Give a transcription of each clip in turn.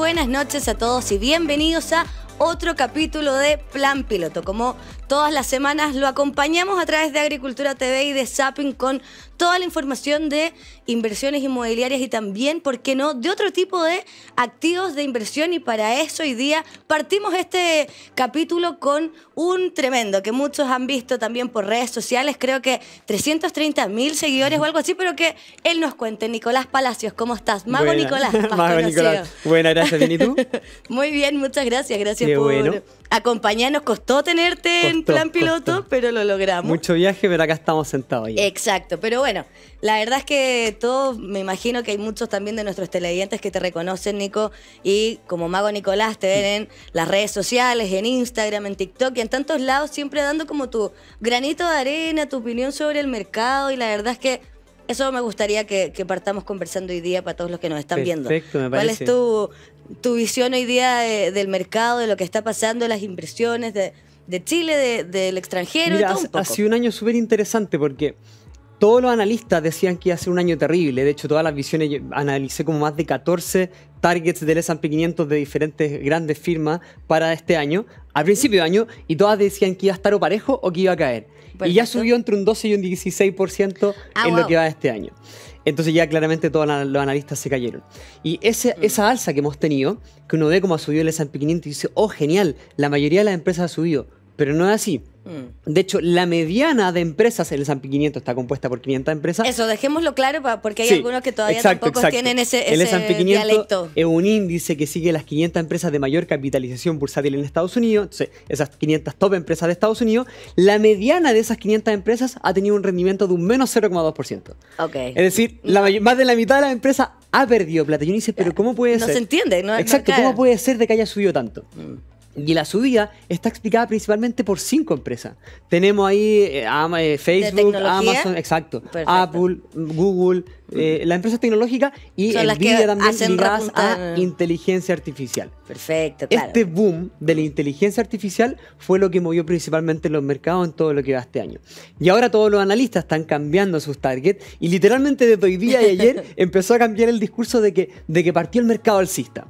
buenas noches a todos y bienvenidos a otro capítulo de Plan Piloto. Como todas las semanas lo acompañamos a través de Agricultura TV y de Sapping con toda la información de inversiones inmobiliarias y también, ¿por qué no?, de otro tipo de activos de inversión. Y para eso hoy día partimos este capítulo con un tremendo que muchos han visto también por redes sociales, creo que 330 mil seguidores o algo así, pero que él nos cuente. Nicolás Palacios, ¿cómo estás? Mago Nicolás. Mago Nicolás. gracias, Muy bien, muchas gracias, gracias por acompañarnos. Costó tenerte en plan piloto, pero lo logramos. Mucho viaje, pero acá estamos sentados ya. Exacto, pero bueno bueno, la verdad es que todos, me imagino que hay muchos también de nuestros televidentes que te reconocen, Nico, y como Mago Nicolás te ven en las redes sociales, en Instagram, en TikTok y en tantos lados, siempre dando como tu granito de arena, tu opinión sobre el mercado y la verdad es que eso me gustaría que, partamos conversando hoy día para todos los que nos están Perfecto, viendo. Me parece. ¿Cuál es tu, visión hoy día del mercado, de lo que está pasando, las inversiones de, Chile, del extranjero? Mira, y todo un un año súper interesante porque todos los analistas decían que iba a ser un año terrible. De hecho, todas las visiones, analicé como más de 14 targets del S&P 500 de diferentes grandes firmas para este año, al principio de año, y todas decían que iba a estar o parejo o que iba a caer. Y ya subió entre un 12 y un 16% ah, en lo que va de este año. Entonces ya claramente todos los analistas se cayeron. Y ese, mm. esa alza que hemos tenido, que uno ve cómo ha subido el S&P 500 y dice, oh, genial, la mayoría de las empresas ha subido. Pero no es así. Mm. De hecho, la mediana de empresas en el S&P 500 está compuesta por 500 empresas. Eso, dejémoslo claro porque hay algunos que todavía tampoco tienen ese, el S&P 500 Es un índice que sigue las 500 empresas de mayor capitalización bursátil en Estados Unidos, esas 500 top empresas de Estados Unidos, la mediana de esas 500 empresas ha tenido un rendimiento de un menos 0,2%. Okay. Es decir, más de la mitad de las empresas ha perdido plata. Y uno dice, pero ah, ¿cómo puede ser? No se entiende, ¿no? Exacto, ¿cómo puede ser de que haya subido tanto? Mm. Y la subida está explicada principalmente por cinco empresas. Tenemos ahí eh, eh, Facebook, Amazon, exacto, Apple, Google, eh, las empresas tecnológicas y Son Nvidia también ligadas a inteligencia artificial. Perfecto, Este boom de la inteligencia artificial fue lo que movió principalmente los mercados en todo lo que va este año. Y ahora todos los analistas están cambiando sus targets y literalmente desde hoy día y ayer empezó a cambiar el discurso de que, de que partió el mercado alcista.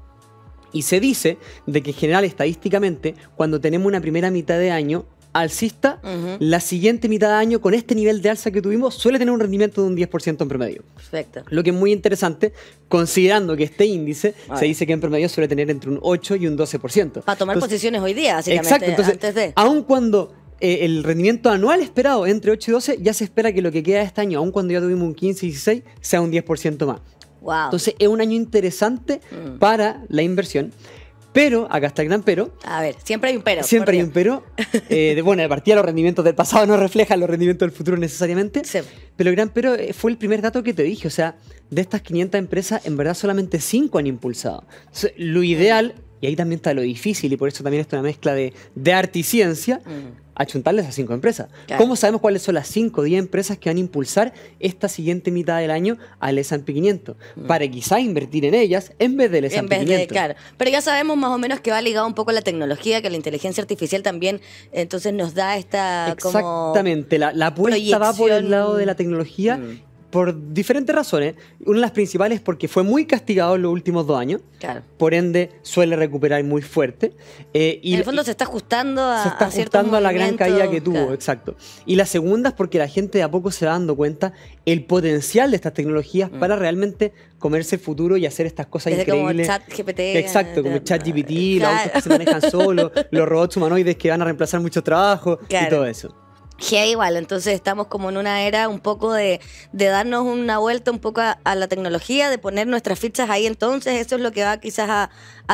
Y se dice de que en general estadísticamente, cuando tenemos una primera mitad de año alcista, la siguiente mitad de año, con este nivel de alza que tuvimos, suele tener un rendimiento de un 10% en promedio. Perfecto. Lo que es muy interesante, considerando que este índice se dice que en promedio suele tener entre un 8 y un 12%. Para tomar posiciones hoy día, básicamente. Exacto, cuando eh, el rendimiento anual esperado entre 8 y 12, ya se espera que lo que queda este año, aun cuando ya tuvimos un 15 y 16, sea un 10% más. Entonces es un año interesante mm. para la inversión. Pero, acá está el gran pero. A ver, siempre hay un pero. Siempre hay un pero. Bueno, eh, de, bueno, de partida los rendimientos del pasado no refleja los rendimientos del futuro necesariamente. Pero el gran pero eh, fue el primer dato que te dije. O sea, de estas 500 empresas, en verdad solamente 5 han impulsado. lo ideal, y ahí también está lo difícil, y por eso también es una mezcla de, arte y ciencia, mm a chuntarles a cinco empresas. ¿Cómo sabemos cuáles son las cinco o diez empresas que van a impulsar esta siguiente mitad del año al S&P 500? Mm. Para quizá invertir en ellas en vez del S&P 500. De, Pero ya sabemos más o menos que va ligado un poco a la tecnología, que la inteligencia artificial también entonces nos da esta Exactamente. la, la apuesta va por el lado de la tecnología mm por diferentes razones. Una de las principales es porque fue muy castigado en los últimos dos años. Claro. Por ende, suele recuperar muy fuerte. Eh, y en el fondo se está ajustando a. la gran caída que tuvo, exacto. Y la segunda es porque la gente de a poco se va dando cuenta el potencial de estas tecnologías mm. para realmente comerse el futuro y hacer estas cosas increíbles. Como Exacto, como el eh, chat GPT, los que se manejan los robots humanoides que van a reemplazar mucho trabajo y todo eso. Yeah, igual, entonces estamos como en una era un poco de, darnos una vuelta un poco a, la tecnología, de poner nuestras fichas ahí, entonces eso es lo que va quizás a,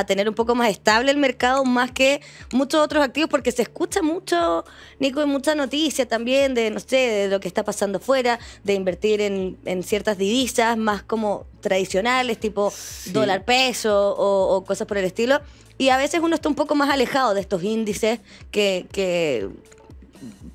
tener un poco más estable el mercado, más que muchos otros activos, porque se escucha mucho, Nico, y mucha noticia también de, no sé, de lo que está pasando afuera, de invertir en, ciertas divisas más como tradicionales, tipo dólar peso o, cosas por el estilo, y a veces uno está un poco más alejado de estos índices que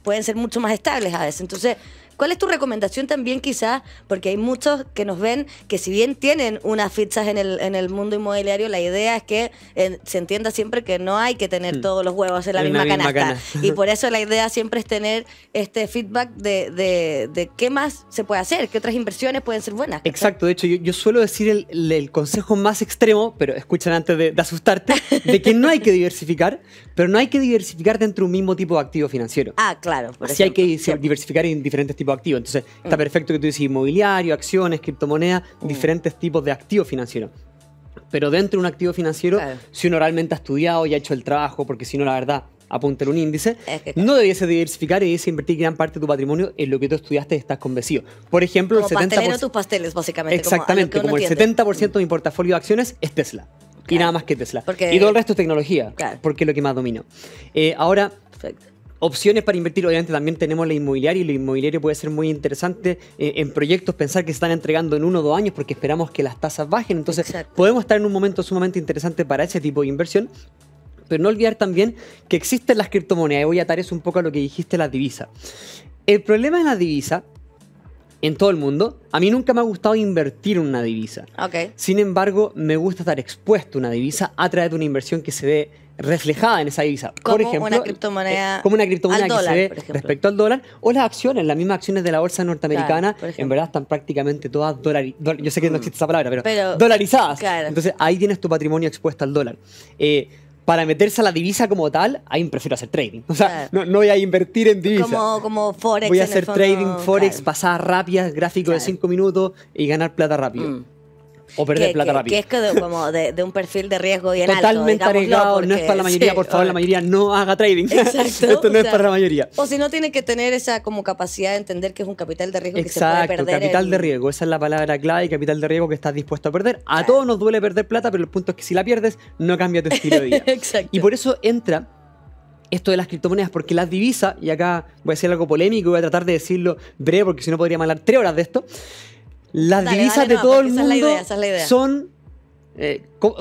pueden ser mucho más estables a veces. Entonces, ¿Cuál es tu recomendación también quizás? Porque hay muchos que nos ven que si bien tienen unas fichas en el, mundo inmobiliario, la idea es que eh, se entienda siempre que no hay que tener mm. todos los huevos en la misma, canasta. y por eso la idea siempre es tener este feedback de, qué más se puede hacer, qué otras inversiones pueden ser buenas. Exacto, de hecho yo, suelo decir el, consejo más extremo, pero escuchan antes de, asustarte, de que no hay que diversificar, pero no hay que diversificar dentro de un mismo tipo de activo financiero. Ah, claro. Por Así hay que diversificar en diferentes tipos activo. Entonces, está mm. perfecto que tú dices inmobiliario, acciones, criptomonedas, mm. diferentes tipos de activos financieros. Pero dentro de un activo financiero, si uno realmente ha estudiado y ha hecho el trabajo, porque si no, la verdad, apuntar un índice, no debiese diversificar y debiese invertir gran parte de tu patrimonio en lo que tú estudiaste y estás convencido. Por ejemplo, el 70%. tus pasteles, básicamente. Exactamente, como, el 70% de mi portafolio de acciones es Tesla. Y nada más que Tesla. y todo el resto es tecnología, porque es lo que más domino. Eh, ahora, opciones para invertir. Obviamente también tenemos la inmobiliaria y la inmobiliaria puede ser muy interesante eh, en proyectos, pensar que se están entregando en uno o dos años porque esperamos que las tasas bajen. Entonces podemos estar en un momento sumamente interesante para ese tipo de inversión. Pero no olvidar también que existen las criptomonedas. Y voy a atar eso un poco a lo que dijiste, la divisa. El problema de la divisa en todo el mundo. A mí nunca me ha gustado invertir en una divisa. Sin embargo, me gusta estar expuesto a una divisa a través de una inversión que se ve reflejada en esa divisa. por ejemplo, una criptomoneda. Eh, como una criptomoneda que se ve respecto al dólar. O las acciones, las mismas acciones de la bolsa norteamericana, en verdad están prácticamente todas dolarizadas. Yo sé que no existe esa palabra, pero, dolarizadas. Entonces ahí tienes tu patrimonio expuesto al dólar. Eh, para meterse a la divisa como tal, ahí prefiero hacer trading. O sea, no, voy a invertir en divisa. Como, Forex. Voy a hacer trading, Forex, pasar rápidas, gráficos de 5 minutos y ganar plata rápido. Mm. O perder plata rápido. Que es como de, un perfil de riesgo bien alto. Totalmente arriesgado, no es para la mayoría, por favor, la mayoría no haga trading. Esto no es para la mayoría. O si no, tiene que tener esa como capacidad de entender que es un capital de riesgo que se puede perder. capital de riesgo, esa es la palabra clave, capital de riesgo que estás dispuesto a perder. A todos nos duele perder plata, pero el punto es que si la pierdes, no cambia tu estilo de vida. Exacto. Y por eso entra esto de las criptomonedas, porque las divisas, y acá voy a decir algo polémico, voy a tratar de decirlo breve, porque si no podría hablar tres horas de esto, las divisas de todo el mundo son,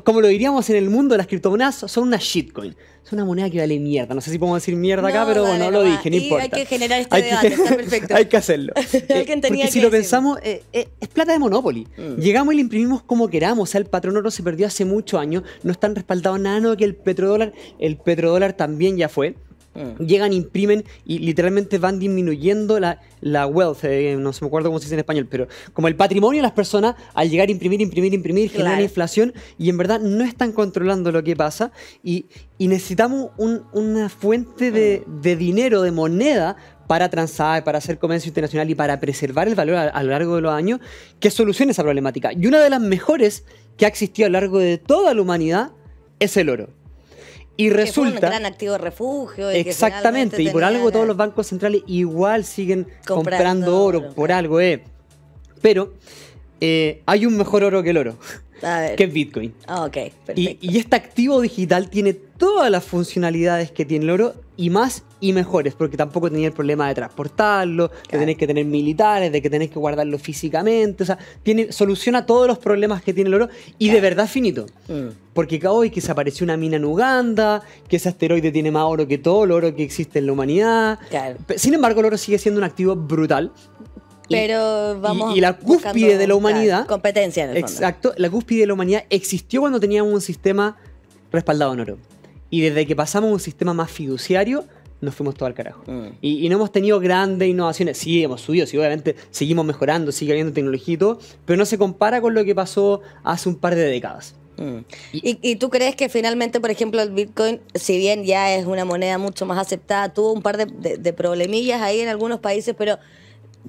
como, lo diríamos en el mundo de las criptomonedas, son una shitcoin. Es una moneda que vale mierda. No sé si podemos decir mierda acá, pero no lo dije, no importa. Hay que generar este perfecto. hay que hacerlo. Eh, si lo pensamos, eh, eh, es plata de Monopoly. Mm. Llegamos y la imprimimos como queramos. el patrón oro se perdió hace muchos años. No están respaldados nada, no que el petrodólar. El petrodólar también ya fue. Mm. Llegan, imprimen y literalmente van disminuyendo la, wealth, eh, no se me acuerdo cómo se dice en español, pero como el patrimonio de las personas al llegar a imprimir, imprimir, imprimir, generan inflación y en verdad no están controlando lo que pasa y, necesitamos una fuente mm. de, dinero, de moneda para transar, para hacer comercio internacional y para preservar el valor a, a, lo largo de los años, que solucione esa problemática. Y una de las mejores que ha existido a lo largo de toda la humanidad es el oro. Y resulta. Que un gran activo refugio. exactamente, y por algo todos los bancos centrales igual siguen comprando, oro, por algo, ¿eh? Pero eh, hay un mejor oro que el oro que es Bitcoin. Ah, Y, este activo digital tiene todas las funcionalidades que tiene el oro y más y mejores, porque tampoco tenía el problema de transportarlo, que de tener que tener militares, de que tenés que guardarlo físicamente. O sea, tiene, soluciona todos los problemas que tiene el oro y de verdad finito. Mm. porque Porque hoy que se apareció una mina en Uganda, que ese asteroide tiene más oro que todo el oro que existe en la humanidad. Sin embargo, el oro sigue siendo un activo brutal pero vamos. Y, la cúspide de la humanidad. competencia, en el fondo. Exacto. La cúspide de la humanidad existió cuando teníamos un sistema respaldado en oro. Y desde que pasamos a un sistema más fiduciario, nos fuimos todo al carajo. Mm. Y, no hemos tenido grandes innovaciones. Sí, hemos subido, sí, obviamente seguimos mejorando, sigue habiendo tecnología y todo, pero no se compara con lo que pasó hace un par de décadas. Mm. ¿Y, tú crees que finalmente, por ejemplo, el Bitcoin, si bien ya es una moneda mucho más aceptada, tuvo un par de problemillas ahí en algunos países, pero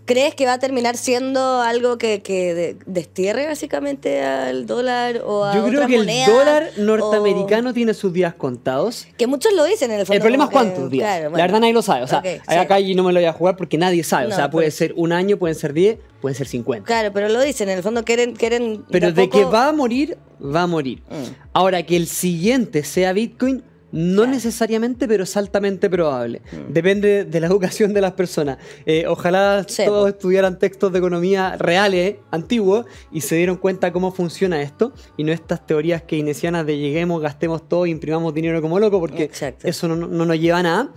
¿Crees que va a terminar siendo algo que, destierre básicamente al dólar o a Yo creo que el dólar norteamericano tiene sus días contados. Que muchos lo dicen en el fondo. El problema es cuántos días. La verdad nadie lo sabe. O sea, acá y no me lo voy a jugar porque nadie sabe. o sea, puede ser un año, pueden ser 10, pueden ser 50. Claro, pero lo dicen. En el fondo quieren... quieren pero de que va a morir, va a morir. Mm. Ahora, que el siguiente sea Bitcoin, no necesariamente, pero es altamente probable. Mm. Depende de la educación de las personas. Eh, ojalá todos estudiaran textos de economía reales, antiguos, y se dieron cuenta cómo funciona esto, y no estas teorías keynesianas de lleguemos, gastemos todo, imprimamos dinero como loco, porque eso no, no, nos lleva a nada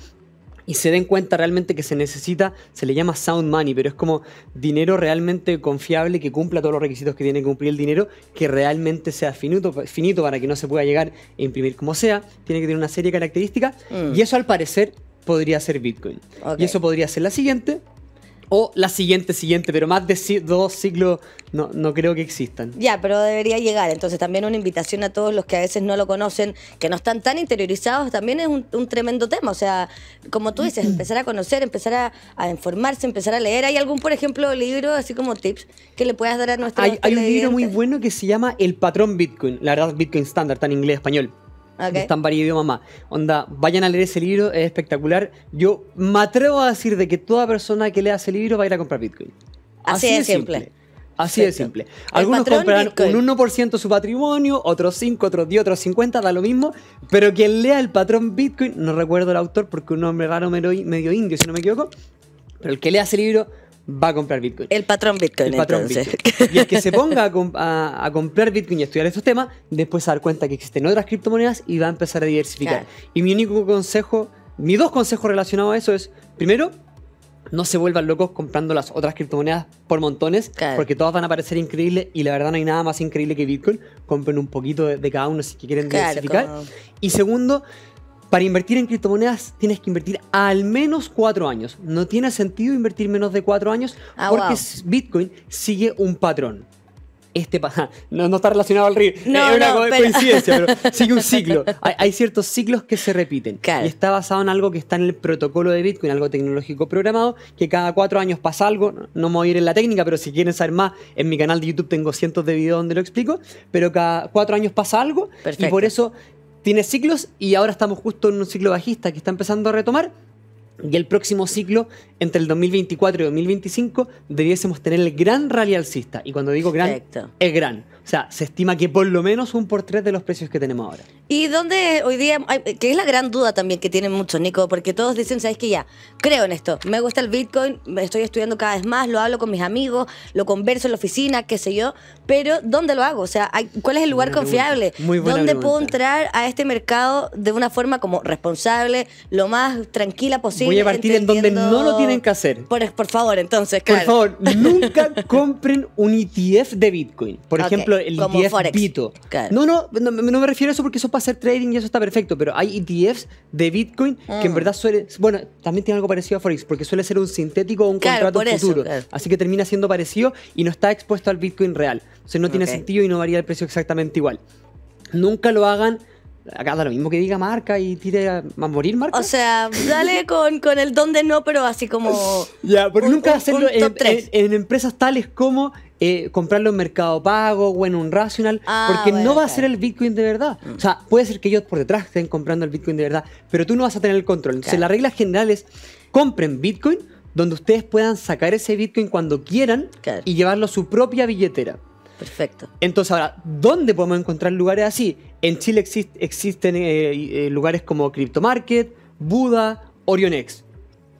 y se den cuenta realmente que se necesita, se le llama sound money, pero es como dinero realmente confiable que cumpla todos los requisitos que tiene que cumplir el dinero, que realmente sea finito, finito para que no se pueda llegar a imprimir como sea, tiene que tener una serie de características mm. y eso al parecer podría ser Bitcoin. Y eso podría ser la siguiente, o la siguiente, siguiente, pero más de dos siglos no, no creo que existan. Ya, pero debería llegar. Entonces también una invitación a todos los que a veces no lo conocen, que no están tan interiorizados, también es un, tremendo tema. O sea, como tú dices, empezar a conocer, empezar a, informarse, empezar a leer. ¿Hay algún, por ejemplo, libro, así como tips, que le puedas dar a nuestra Hay, hay un libro muy bueno que se llama El Patrón Bitcoin, la verdad Bitcoin Standard, está en inglés, español. Okay. Están varios idiomas más. Onda, vayan a leer ese libro, es espectacular. Yo me atrevo a decir de que toda persona que lea ese libro va a ir a comprar Bitcoin. Así, de simple. Así de simple. Algunos comprarán con un 1% su patrimonio, otros 5, otros 10, otros 50, da lo mismo. Pero quien lea el patrón Bitcoin, no recuerdo el autor porque un hombre raro medio indio, si no me equivoco, pero el que lea ese libro va a comprar Bitcoin. El patrón Bitcoin, el patrón Y el que se ponga a, comprar Bitcoin y a estudiar estos temas, después se dar cuenta que existen otras criptomonedas y va a empezar a diversificar. Y mi único consejo, mis dos consejos relacionados a eso es, primero, no se vuelvan locos comprando las otras criptomonedas por montones, porque todas van a parecer increíbles y la verdad no hay nada más increíble que Bitcoin. Compren un poquito de, cada uno si quieren diversificar. Y segundo, para invertir en criptomonedas tienes que invertir al menos cuatro años. No tiene sentido invertir menos de cuatro años ah, porque Bitcoin sigue un patrón. Este no, está relacionado al río, no, es una no, coincidencia, pero sigue un ciclo. Hay, ciertos ciclos que se repiten. Y está basado en algo que está en el protocolo de Bitcoin, algo tecnológico programado, que cada cuatro años pasa algo. No me voy a ir en la técnica, pero si quieren saber más, en mi canal de YouTube tengo cientos de videos donde lo explico. Pero cada cuatro años pasa algo y por eso tiene ciclos y ahora estamos justo en un ciclo bajista que está empezando a retomar. Y el próximo ciclo, entre el 2024 y 2025, debiésemos tener el gran rally alcista. Y cuando digo gran, es gran. O sea, se estima que por lo menos un por tres de los precios que tenemos ahora. ¿Y dónde hoy día, que es la gran duda también que tiene muchos, Nico? Porque todos dicen, ¿sabes qué? Ya, creo en esto. Me gusta el Bitcoin, estoy estudiando cada vez más, lo hablo con mis amigos, lo converso en la oficina, qué sé yo. Pero, ¿dónde lo hago? O sea, ¿cuál es el lugar confiable? ¿Dónde puedo entrar a este mercado de una forma como responsable, lo más tranquila posible? Voy a partir en donde no lo tienen que hacer. Por, favor, entonces, claro. Por favor, nunca compren un ETF de Bitcoin. Por ejemplo, el ETF Forex. No, no, no, me refiero a eso porque eso para hacer trading y eso está perfecto, pero hay ETFs de Bitcoin que en ah. verdad suelen, Bueno, también tiene algo para parecido a Forex, porque suele ser un sintético o un contrato futuro. Así que termina siendo parecido y no está expuesto al Bitcoin real. O sea, no tiene sentido y no varía el precio exactamente igual. Nunca lo hagan Acá da lo mismo que diga marca y tire a, morir marca. O sea, dale con, con el don de no, pero así como. Ya, pero nunca hacerlo en, empresas tales como eh, comprarlo en Mercado Pago o en un Rational, ah, porque no va a ser el Bitcoin de verdad. Mm. O sea, puede ser que ellos por detrás estén comprando el Bitcoin de verdad, pero tú no vas a tener el control. Entonces, las la regla general es compren Bitcoin donde ustedes puedan sacar ese Bitcoin cuando quieran y llevarlo a su propia billetera. Perfecto. Entonces, ahora, ¿dónde podemos encontrar lugares así? En Chile existen eh, eh, lugares como CryptoMarket, Buda, Orionex.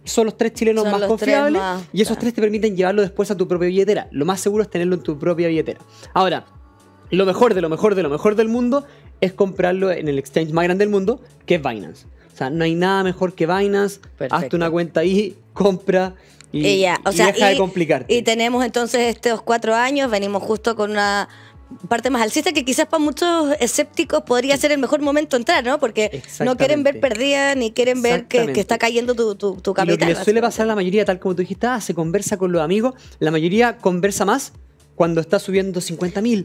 Son los tres chilenos más confiables y esos tres te permiten llevarlo después a tu propia billetera. Lo más seguro es tenerlo en tu propia billetera. Ahora, lo mejor de lo mejor de lo mejor del mundo es comprarlo en el exchange más grande del mundo, que es Binance. O sea, no hay nada mejor que vainas Hazte una cuenta ahí, compra. Y, ya, o sea, deja y, de complicarte. Y tenemos entonces estos cuatro años, venimos justo con una parte más alcista que quizás para muchos escépticos podría ser el mejor momento entrar, ¿no? Porque no quieren ver perdida, ni quieren ver que, está cayendo tu, capital. lo que suele pasar a la mayoría, tal como tú dijiste, ah, se conversa con los amigos, la mayoría conversa más cuando está subiendo 50.000, 60.000,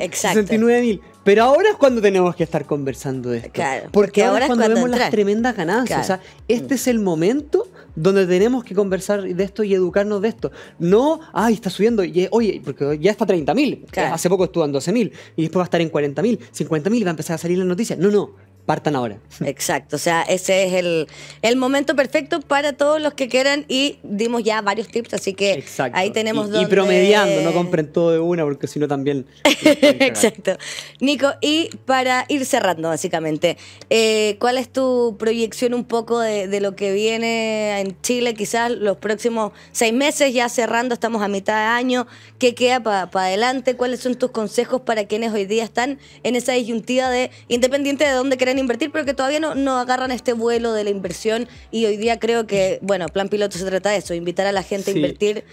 69.000. Pero ahora es cuando tenemos que estar conversando de esto. porque, ahora, es cuando, vemos las tremendas ganancias. O sea, mm. este es el momento donde tenemos que conversar de esto y educarnos de esto. No, ay, está subiendo, y, oye, porque ya está 30.000. Claro. Hace poco estuvo en 12.000 y después va a estar en 40.000, 50.000 va a empezar a salir la noticia. No, no, Partan ahora. Exacto, o sea, ese es el, el, momento perfecto para todos los que quieran y dimos ya varios tips, así que ahí tenemos dos. Y, promediando, no compren todo de una porque si no también... Exacto. Nico, y para ir cerrando básicamente, eh, ¿cuál es tu proyección un poco de, lo que viene en Chile quizás los próximos seis meses ya cerrando, estamos a mitad de año, ¿qué queda para adelante? ¿Cuáles son tus consejos para quienes hoy día están en esa disyuntiva de, independiente de dónde creen invertir, pero que todavía no, agarran este vuelo de la inversión. Y hoy día creo que, bueno, plan piloto se trata de eso, invitar a la gente a invertir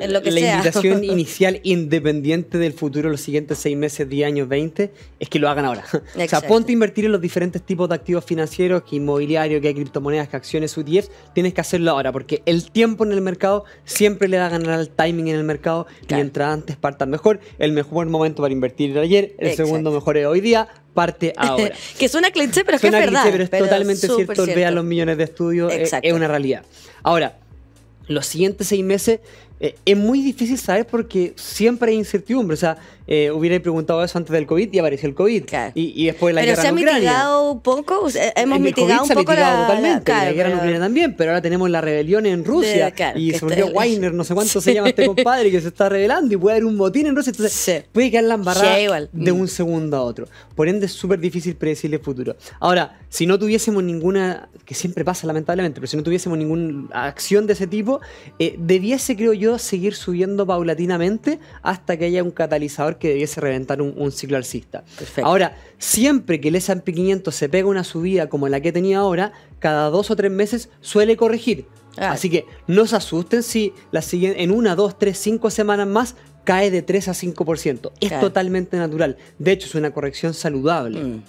en, lo que la sea. La invitación inicial, independiente del futuro, los siguientes seis meses, diez años, veinte, es que lo hagan ahora. O sea, ponte a invertir en los diferentes tipos de activos financieros, que inmobiliario, que hay criptomonedas, que acciones, UDFs, e tienes que hacerlo ahora, porque el tiempo en el mercado siempre le va a ganar al timing en el mercado. Y Mientras antes partan mejor, el mejor momento para invertir era ayer, el segundo mejor es hoy día, parte ahora. que suena pero es que es verdad. es totalmente cierto, cierto. Vean los millones de estudios, es, es, una realidad. Ahora, los siguientes seis meses eh, es muy difícil saber porque siempre hay incertidumbre. O sea, eh, hubiera preguntado eso antes del COVID y apareció el COVID. Y, y, después la pero se ha mitigado poco, hemos mitigado un poco la, totalmente, la, la guerra pero... también, pero ahora tenemos la rebelión en Rusia y se volvió Weiner, no sé cuánto se llama este compadre que se está rebelando y puede haber un motín en Rusia. Entonces, puede quedar la embarrada de mm. un segundo a otro. Por ende, es súper difícil predecir el futuro. Ahora, si no tuviésemos ninguna, que siempre pasa lamentablemente, pero si no tuviésemos ninguna acción de ese tipo, eh, debiese, creo yo, seguir subiendo paulatinamente hasta que haya un catalizador que debiese reventar un, ciclo alcista. Ahora, siempre que el S&P 500 se pega una subida como la que tenía ahora, cada dos o tres meses suele corregir. Así que no se asusten si la siguen en una, dos, tres, cinco semanas más cae de 3 a 5%. Es totalmente natural. De hecho, es una corrección saludable. Mm.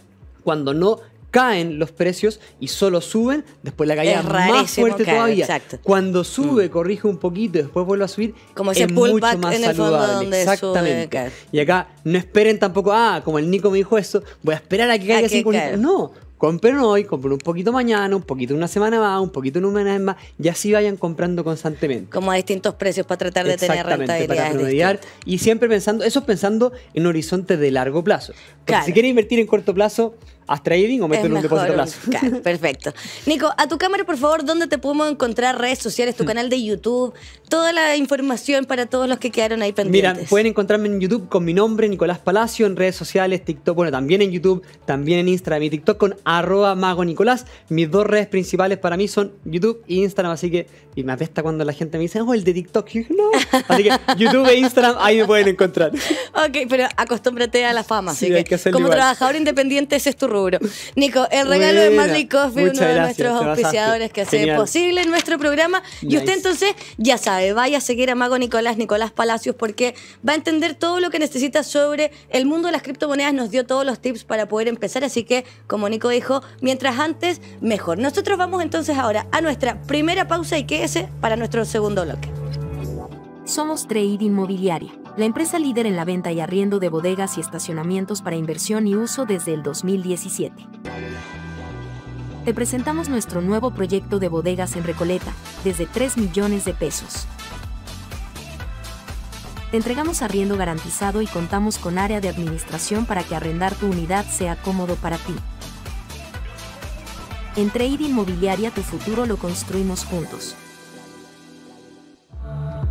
Cuando no caen los precios y solo suben, después la caída es más fuerte todavía. Cuando sube, mm. corrige un poquito y después vuelve a subir, como es mucho más donde Exactamente. y acá no esperen tampoco, ah, como el Nico me dijo eso, voy a esperar a que caiga así No, compren hoy, compren un poquito mañana, un poquito una semana más, un poquito en una semana más, y así vayan comprando constantemente. Como a distintos precios para tratar de tener rentabilidad. y siempre pensando, eso es pensando en horizontes de largo plazo. Claro. Si quieren invertir en corto plazo, ¿Has trading o mételo en un depósito a plazo. perfecto. Nico, a tu cámara, por favor, ¿dónde te podemos encontrar redes sociales, tu mm. canal de YouTube, toda la información para todos los que quedaron ahí pendientes? Mira, pueden encontrarme en YouTube con mi nombre, Nicolás Palacio, en redes sociales, TikTok, bueno, también en YouTube, también en Instagram y TikTok con arroba mago Nicolás. Mis dos redes principales para mí son YouTube e Instagram, así que, y me apesta cuando la gente me dice, oh, el de TikTok, no. Así que YouTube e Instagram, ahí me pueden encontrar. ok, pero acostúmbrate a la fama. Sí, así que, como trabajador independiente, ese es tu Nico, el regalo de Marley Coffee, uno de nuestros auspiciadores que hace posible nuestro programa. Y usted entonces ya sabe, vaya a seguir a Mago Nicolás, Nicolás Palacios, porque va a entender todo lo que necesita sobre el mundo de las criptomonedas. Nos dio todos los tips para poder empezar. Así que, como Nico dijo, mientras antes, mejor. Nosotros vamos entonces ahora a nuestra primera pausa y quédese para nuestro segundo bloque. Somos Trade Inmobiliaria la empresa líder en la venta y arriendo de bodegas y estacionamientos para inversión y uso desde el 2017. Te presentamos nuestro nuevo proyecto de bodegas en Recoleta, desde 3 millones de pesos. Te entregamos arriendo garantizado y contamos con área de administración para que arrendar tu unidad sea cómodo para ti. En Trade Inmobiliaria tu futuro lo construimos juntos.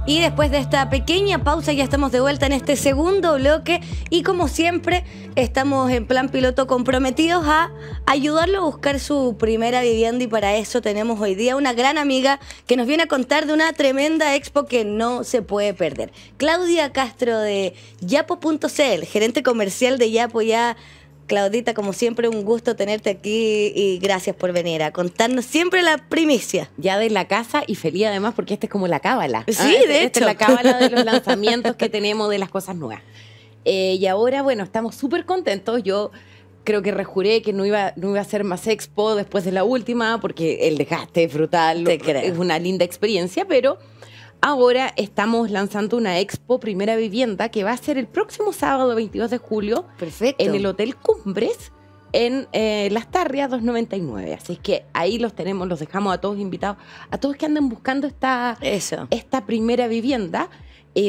Y después de esta pequeña pausa ya estamos de vuelta en este segundo bloque y como siempre estamos en plan piloto comprometidos a ayudarlo a buscar su primera vivienda y para eso tenemos hoy día una gran amiga que nos viene a contar de una tremenda expo que no se puede perder. Claudia Castro de yapo.cl, gerente comercial de Yapo ya Claudita, como siempre, un gusto tenerte aquí y gracias por venir a contarnos siempre la primicia. Ya de la casa y feliz además porque este es como la cábala. Sí, ah, de hecho. es la cábala de los lanzamientos que tenemos de las cosas nuevas. Eh, y ahora, bueno, estamos súper contentos. Yo creo que rejuré que no iba, no iba a ser más expo después de la última porque el dejaste es Es una linda experiencia, pero ahora estamos lanzando una expo Primera Vivienda que va a ser el próximo sábado 22 de julio en el Hotel Cumbres en eh, Las Tarrias 299. Así que ahí los tenemos, los dejamos a todos invitados, a todos que anden buscando esta, esta primera vivienda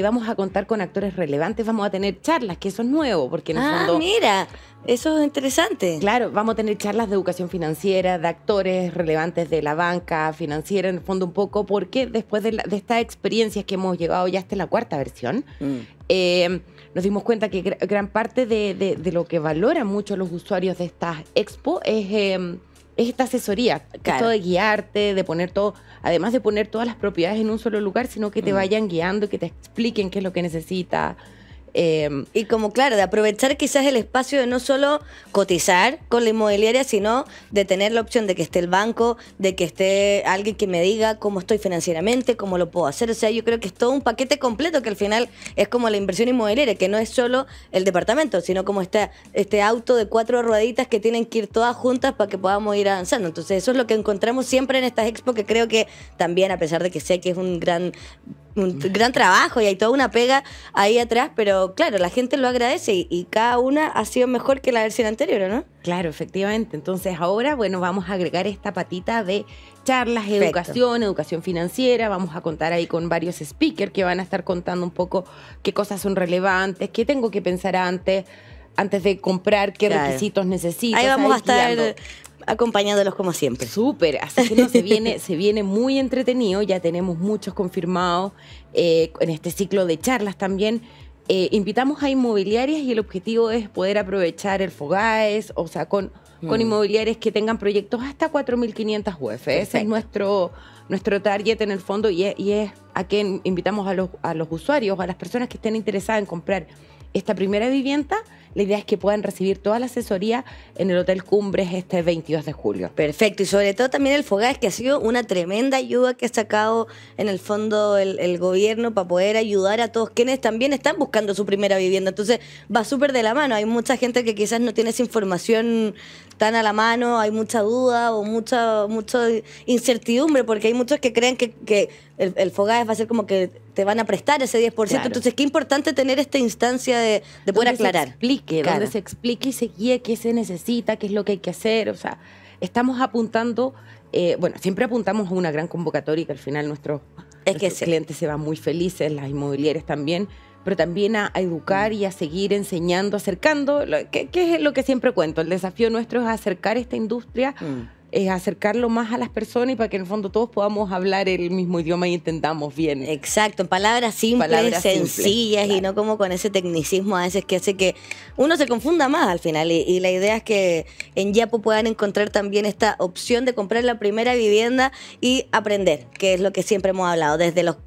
vamos a contar con actores relevantes, vamos a tener charlas, que eso es nuevo, porque en el ah, mira, eso es interesante. Claro, vamos a tener charlas de educación financiera, de actores relevantes de la banca financiera, en el fondo un poco, porque después de, de estas experiencias que hemos llegado ya hasta la cuarta versión, mm. eh, nos dimos cuenta que gran parte de, lo que valoran mucho los usuarios de estas expo es... Em, es esta asesoría, esto de guiarte, de poner todo, además de poner todas las propiedades en un solo lugar, sino que te mm. vayan guiando, que te expliquen qué es lo que necesitas, eh, y como claro, de aprovechar quizás el espacio de no solo cotizar con la inmobiliaria, sino de tener la opción de que esté el banco, de que esté alguien que me diga cómo estoy financieramente, cómo lo puedo hacer. O sea, yo creo que es todo un paquete completo que al final es como la inversión inmobiliaria, que no es solo el departamento, sino como este, este auto de cuatro rueditas que tienen que ir todas juntas para que podamos ir avanzando. Entonces eso es lo que encontramos siempre en estas expos que creo que también, a pesar de que sé que es un gran un gran trabajo y hay toda una pega ahí atrás, pero claro, la gente lo agradece y, cada una ha sido mejor que la versión anterior, ¿no? Claro, efectivamente. Entonces ahora, bueno, vamos a agregar esta patita de charlas, educación, educación financiera, vamos a contar ahí con varios speakers que van a estar contando un poco qué cosas son relevantes, qué tengo que pensar antes antes de comprar, qué requisitos necesito. Ahí vamos a estar acompañándolos como siempre. Súper, así que se, viene, se viene muy entretenido, ya tenemos muchos confirmados eh, en este ciclo de charlas también. Eh, invitamos a inmobiliarias y el objetivo es poder aprovechar el FOGAES, o sea, con, con mm. inmobiliarias que tengan proyectos hasta 4.500 UF. Ese es nuestro, nuestro target en el fondo y es, y a quien invitamos a los, a los usuarios, a las personas que estén interesadas en comprar esta primera vivienda, la idea es que puedan recibir toda la asesoría en el Hotel Cumbres este 22 de julio. Perfecto, y sobre todo también el Fogáez, que ha sido una tremenda ayuda que ha sacado en el fondo el, gobierno para poder ayudar a todos quienes también están buscando su primera vivienda. Entonces va súper de la mano, hay mucha gente que quizás no tiene esa información tan a la mano, hay mucha duda o mucha, mucha incertidumbre, porque hay muchos que creen que, el, el va a ser como que te van a prestar ese 10%. Entonces, qué importante tener esta instancia de, poder aclarar. Se explique, donde se explique y se guíe qué se necesita, qué es lo que hay que hacer. O sea, estamos apuntando, eh, bueno, siempre apuntamos a una gran convocatoria y que al final nuestros, es clientes se van muy felices, las inmobiliarias también, pero también a, educar y a seguir enseñando, acercando, qué es lo que siempre cuento. El desafío nuestro es acercar esta industria. Mm es acercarlo más a las personas y para que en el fondo todos podamos hablar el mismo idioma y entendamos bien. Exacto, en palabras simples, sencillas y no como con ese tecnicismo a veces que hace que uno se confunda más al final. Y, la idea es que en Yapo puedan encontrar también esta opción de comprar la primera vivienda y aprender, que es lo que siempre hemos hablado, desde los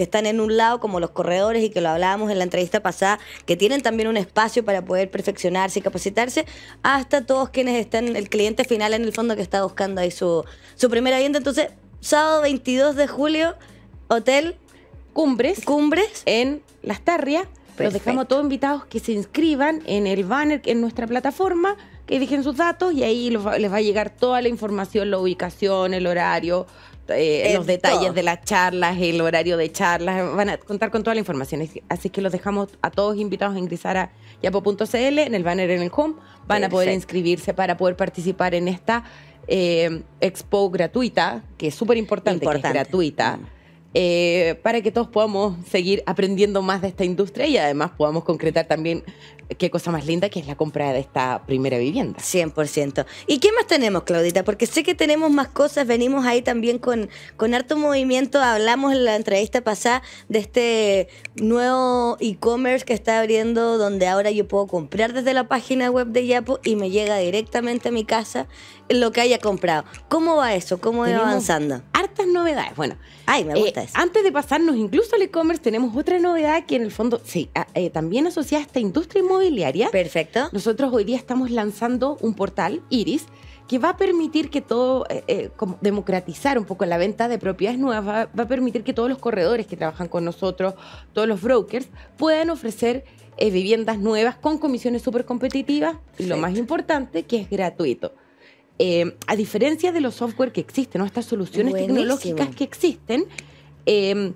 que están en un lado, como los corredores y que lo hablábamos en la entrevista pasada, que tienen también un espacio para poder perfeccionarse y capacitarse, hasta todos quienes están, el cliente final en el fondo que está buscando ahí su, su primera vivienda. Entonces, sábado 22 de julio, hotel Cumbres. Cumbres. En Las Tarrias. Los dejamos todos invitados que se inscriban en el banner en nuestra plataforma, que dejen sus datos y ahí les va a llegar toda la información, la ubicación, el horario, eh, los detalles de las charlas, el horario de charlas, van a contar con toda la información. Así que los dejamos a todos invitados a ingresar a yapo.cl, en el banner en el home, van a poder inscribirse para poder participar en esta eh, expo gratuita, que es súper importante, que es gratuita. Mm. Eh, para que todos podamos seguir aprendiendo más de esta industria y además podamos concretar también qué cosa más linda que es la compra de esta primera vivienda. 100%. ¿Y qué más tenemos, Claudita? Porque sé que tenemos más cosas, venimos ahí también con, con harto movimiento, hablamos en la entrevista pasada de este nuevo e-commerce que está abriendo donde ahora yo puedo comprar desde la página web de Yapo y me llega directamente a mi casa lo que haya comprado. ¿Cómo va eso? ¿Cómo va avanzando? Hartas novedades. Bueno, Ay, me gusta eh, eso. antes de pasarnos incluso al e-commerce, tenemos otra novedad que en el fondo sí, ah, eh, también asociada a esta industria inmobiliaria. Perfecto. Nosotros hoy día estamos lanzando un portal, Iris, que va a permitir que todo, eh, democratizar un poco la venta de propiedades nuevas, va, a permitir que todos los corredores que trabajan con nosotros, todos los brokers, puedan ofrecer viviendas nuevas con comisiones súper competitivas y lo más importante, que es gratuito. Eh, a diferencia de los software que existen, ¿no? estas soluciones tecnológicas que existen, eh,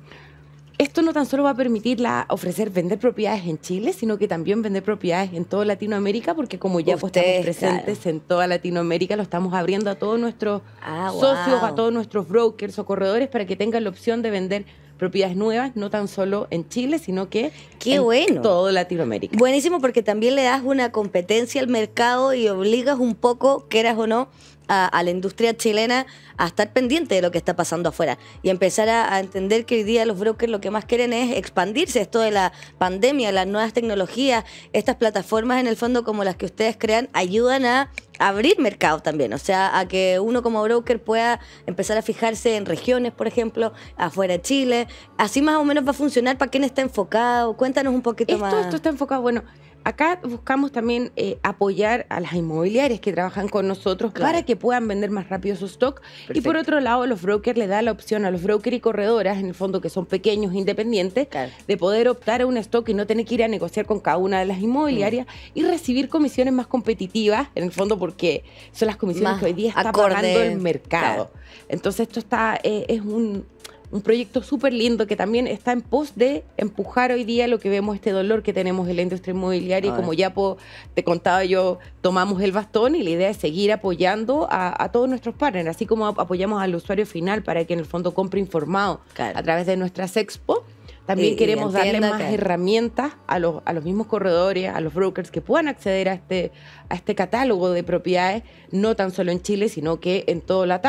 esto no tan solo va a permitir ofrecer vender propiedades en Chile, sino que también vender propiedades en toda Latinoamérica, porque como ya pues, estamos presentes en toda Latinoamérica, lo estamos abriendo a todos nuestros ah, socios, a todos nuestros brokers o corredores para que tengan la opción de vender propiedades nuevas, no tan solo en Chile, sino que en toda todo Latinoamérica. Buenísimo porque también le das una competencia al mercado y obligas un poco, quieras o no, a, la industria chilena a estar pendiente de lo que está pasando afuera y empezar a, entender que hoy día los brokers lo que más quieren es expandirse, esto de la pandemia, las nuevas tecnologías, estas plataformas en el fondo como las que ustedes crean ayudan a abrir mercado también, o sea, a que uno como broker pueda empezar a fijarse en regiones, por ejemplo, afuera de Chile, así más o menos va a funcionar para quién está enfocado, cuéntanos un poquito más. Esto está enfocado, bueno, acá buscamos también eh, apoyar a las inmobiliarias que trabajan con nosotros para que puedan vender más rápido su stock. Y por otro lado, los brokers le da la opción a los brokers y corredoras, en el fondo que son pequeños, e independientes, de poder optar a un stock y no tener que ir a negociar con cada una de las inmobiliarias mm. y recibir comisiones más competitivas, en el fondo porque son las comisiones que hoy día está pagando el mercado. Entonces esto está eh, es un un proyecto súper lindo que también está en pos de empujar hoy día lo que vemos, este dolor que tenemos en la industria inmobiliaria. y ah, como ya te contaba yo, tomamos el bastón y la idea es seguir apoyando a, todos nuestros partners, así como apoyamos al usuario final para que en el fondo compre informado a través de nuestras expo. También queremos darle más herramientas a los, a los mismos corredores, a los brokers que puedan acceder a este, a este catálogo de propiedades, no tan solo en Chile, sino que en todo la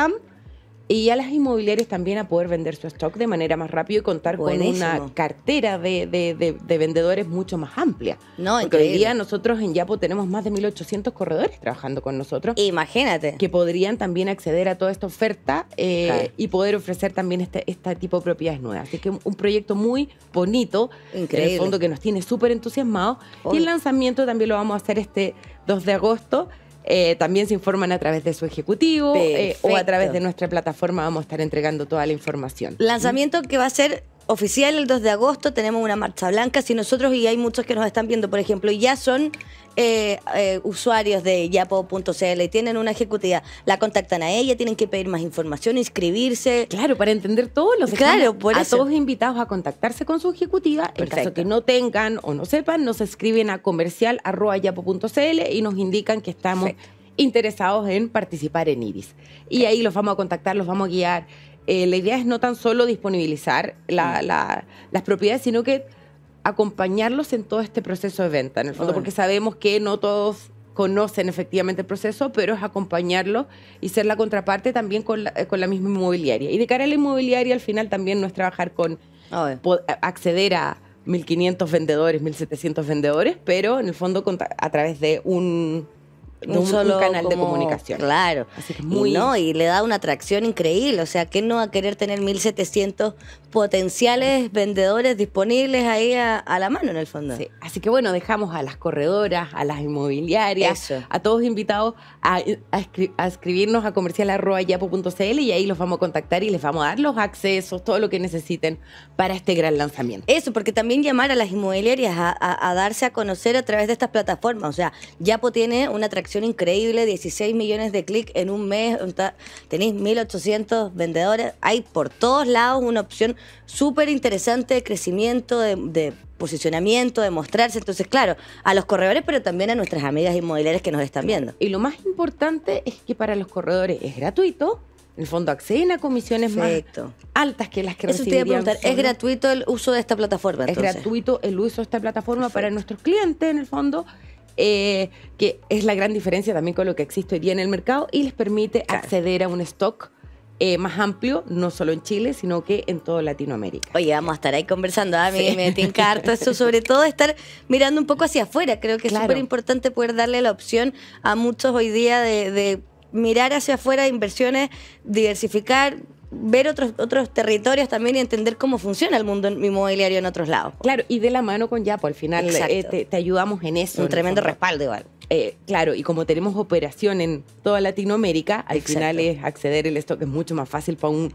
y a las inmobiliarias también a poder vender su stock de manera más rápida y contar con una cartera de, vendedores mucho más amplia. No, Porque hoy día nosotros en Yapo tenemos más de 1.800 corredores trabajando con nosotros. Imagínate. Que podrían también acceder a toda esta oferta eh, y poder ofrecer también este, este, tipo de propiedades nuevas. Así que un proyecto muy bonito, increíble. en el fondo que nos tiene súper entusiasmados. Y el lanzamiento también lo vamos a hacer este 2 de agosto. Eh, también se informan a través de su ejecutivo eh, o a través de nuestra plataforma vamos a estar entregando toda la información. Lanzamiento que va a ser oficial el 2 de agosto tenemos una marcha blanca. Si nosotros, y hay muchos que nos están viendo, por ejemplo, ya son eh, eh, usuarios de yapo.cl y tienen una ejecutiva, la contactan a ella, tienen que pedir más información, inscribirse. Claro, para entender todos los Claro, a todos invitados a contactarse con su ejecutiva. En caso que no tengan o no sepan, nos escriben a comercial.yapo.cl y nos indican que estamos interesados en participar en IRIS. Y ahí los vamos a contactar, los vamos a guiar. Eh, la idea es no tan solo disponibilizar mm. las propiedades, sino que acompañarlos en todo este proceso de venta, en el fondo, porque sabemos que no todos conocen efectivamente el proceso, pero es acompañarlo y ser la contraparte también con la, con la misma inmobiliaria. Y de cara a la inmobiliaria, al final también no es trabajar con acceder a 1.500 vendedores, 1.700 vendedores, pero en el fondo a través de un un, solo canal de comunicación. Claro. Y, no, y le da una atracción increíble. O sea, ¿qué no va a querer tener 1700 potenciales vendedores disponibles ahí a, la mano en el fondo. Así que bueno, dejamos a las corredoras, a las inmobiliarias, a todos invitados a, escribirnos a comercial.yapo.cl y ahí los vamos a contactar y les vamos a dar los accesos, todo lo que necesiten para este gran lanzamiento. Eso, porque también llamar a las inmobiliarias a, darse a conocer a través de estas plataformas. O sea, Yapo tiene una atracción increíble, 16 millones de clics en un mes, tenéis 1.800 vendedores, hay por todos lados una opción súper interesante de crecimiento, de, posicionamiento, de mostrarse. Entonces, claro, a los corredores, pero también a nuestras amigas inmobiliarias que nos están viendo. Y lo más importante es que para los corredores es gratuito. En el fondo acceden a comisiones más altas que las que Eso te iba a preguntar, ¿es gratuito el uso de esta plataforma? Es gratuito el uso de esta plataforma para nuestros clientes, en el fondo. Eh, que es la gran diferencia también con lo que existe hoy día en el mercado y les permite acceder a un stock eh, más amplio, no solo en Chile, sino que en toda Latinoamérica. Oye, vamos a estar ahí conversando, a mí me encanta eso, sobre todo estar mirando un poco hacia afuera, creo que es súper importante poder darle la opción a muchos hoy día de, mirar hacia afuera inversiones, diversificar, ver otros, otros territorios también y entender cómo funciona el mundo inmobiliario en otros lados. Claro, y de la mano con Yapo, al final eh, te, te, ayudamos en eso. Un tremendo respaldo igual. Eh, claro, y como tenemos operación en toda Latinoamérica, al final es acceder el stock es mucho más fácil para un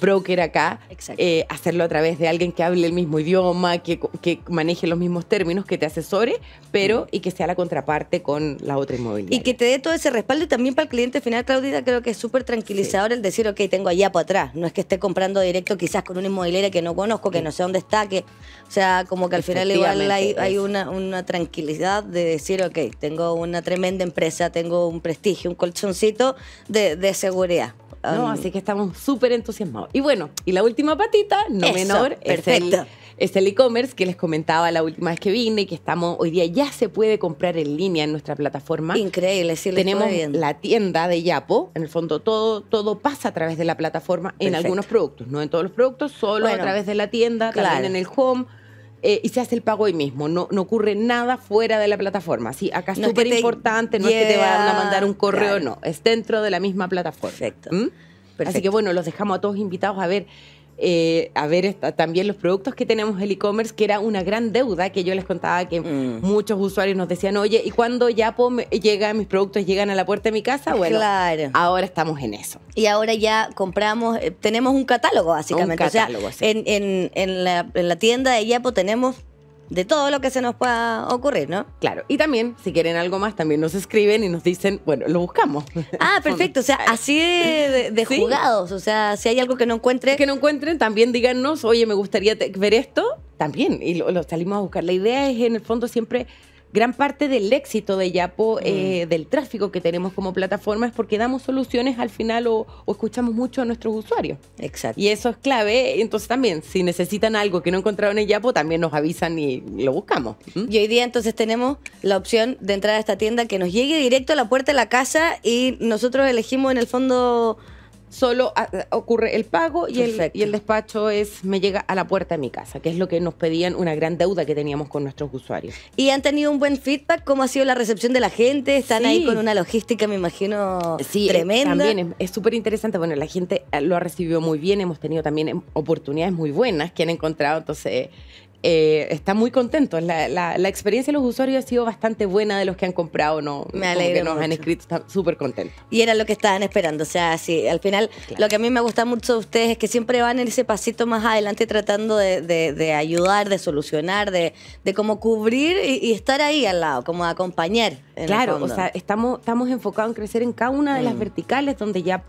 broker acá, eh, hacerlo a través de alguien que hable el mismo idioma, que, maneje los mismos términos, que te asesore, pero y que sea la contraparte con la otra inmobiliaria. Y que te dé todo ese respaldo también para el cliente final, Claudita, creo que es súper tranquilizador el decir, ok, tengo allá para atrás. No es que esté comprando directo quizás con una inmobiliaria que no conozco, que mm. no sé dónde está, que, o sea, como que al final igual hay, una, una tranquilidad de decir, ok, tengo una tremenda empresa, tengo un prestigio, un colchoncito de, de seguridad. No, así que estamos súper entusiasmados. Y bueno, y la última patita, no menor, es el e-commerce que les comentaba la última vez que vine, y que estamos hoy día ya se puede comprar en línea en nuestra plataforma. Increíble, sí, Tenemos la tienda de Yapo, en el fondo todo, todo pasa a través de la plataforma en algunos productos, no en todos los productos, solo a través de la tienda, también en el home eh, y se hace el pago hoy mismo. No, no ocurre nada fuera de la plataforma. Sí, acá es súper importante, no es que te van a mandar un correo, no. Es dentro de la misma plataforma. Perfecto. ¿Mm? Así que bueno, los dejamos a todos invitados a ver eh, a ver también los productos que tenemos el e-commerce, que era una gran deuda que yo les contaba que mm. muchos usuarios nos decían, oye, ¿y cuando ya llega, mis productos llegan a la puerta de mi casa? Bueno, ahora estamos en eso. Y ahora ya compramos, eh, tenemos un catálogo básicamente. o sea, en, la, en la tienda de Yapo tenemos de todo lo que se nos pueda ocurrir, ¿no? Claro. Y también, si quieren algo más, también nos escriben y nos dicen, bueno, lo buscamos. Ah, perfecto. O sea, así de, jugados. O sea, si hay algo que no encuentren. Que no encuentren, también díganos, oye, me gustaría ver esto. También. Y lo salimos a buscar. La idea es, en el fondo, siempre gran parte del éxito de Yapo, mm. eh, del tráfico que tenemos como plataforma, es porque damos soluciones al final o, escuchamos mucho a nuestros usuarios. Exacto. Y eso es clave. Entonces también, si necesitan algo que no encontraron en Yapo, también nos avisan y lo buscamos. ¿Mm? Y hoy día entonces tenemos la opción de entrar a esta tienda que nos llegue directo a la puerta de la casa y nosotros elegimos en el fondo solo ah, ah, ocurre el pago y el, y el, despacho es me llega a la puerta de mi casa, que es lo que nos pedían una gran deuda que teníamos con nuestros usuarios. ¿Y han tenido un buen feedback? ¿Cómo ha sido la recepción de la gente? ¿Están ahí con una logística, me imagino, sí, tremenda? También es súper interesante. Bueno, la gente eh, lo ha recibido muy bien. Hemos tenido también em, oportunidades muy buenas que han encontrado. Entonces, eh, está muy contento. La, experiencia de los usuarios ha sido bastante buena de los que han comprado, no me alegro que nos han escrito, están súper contentos. Y era lo que estaban esperando, o sea, sí, al final lo que a mí me gusta mucho de ustedes es que siempre van en ese pasito más adelante tratando de, ayudar, de solucionar, de, de como cubrir y, estar ahí al lado, como acompañar. Claro, o sea, estamos, estamos enfocados en crecer en cada una de las mm. verticales donde ya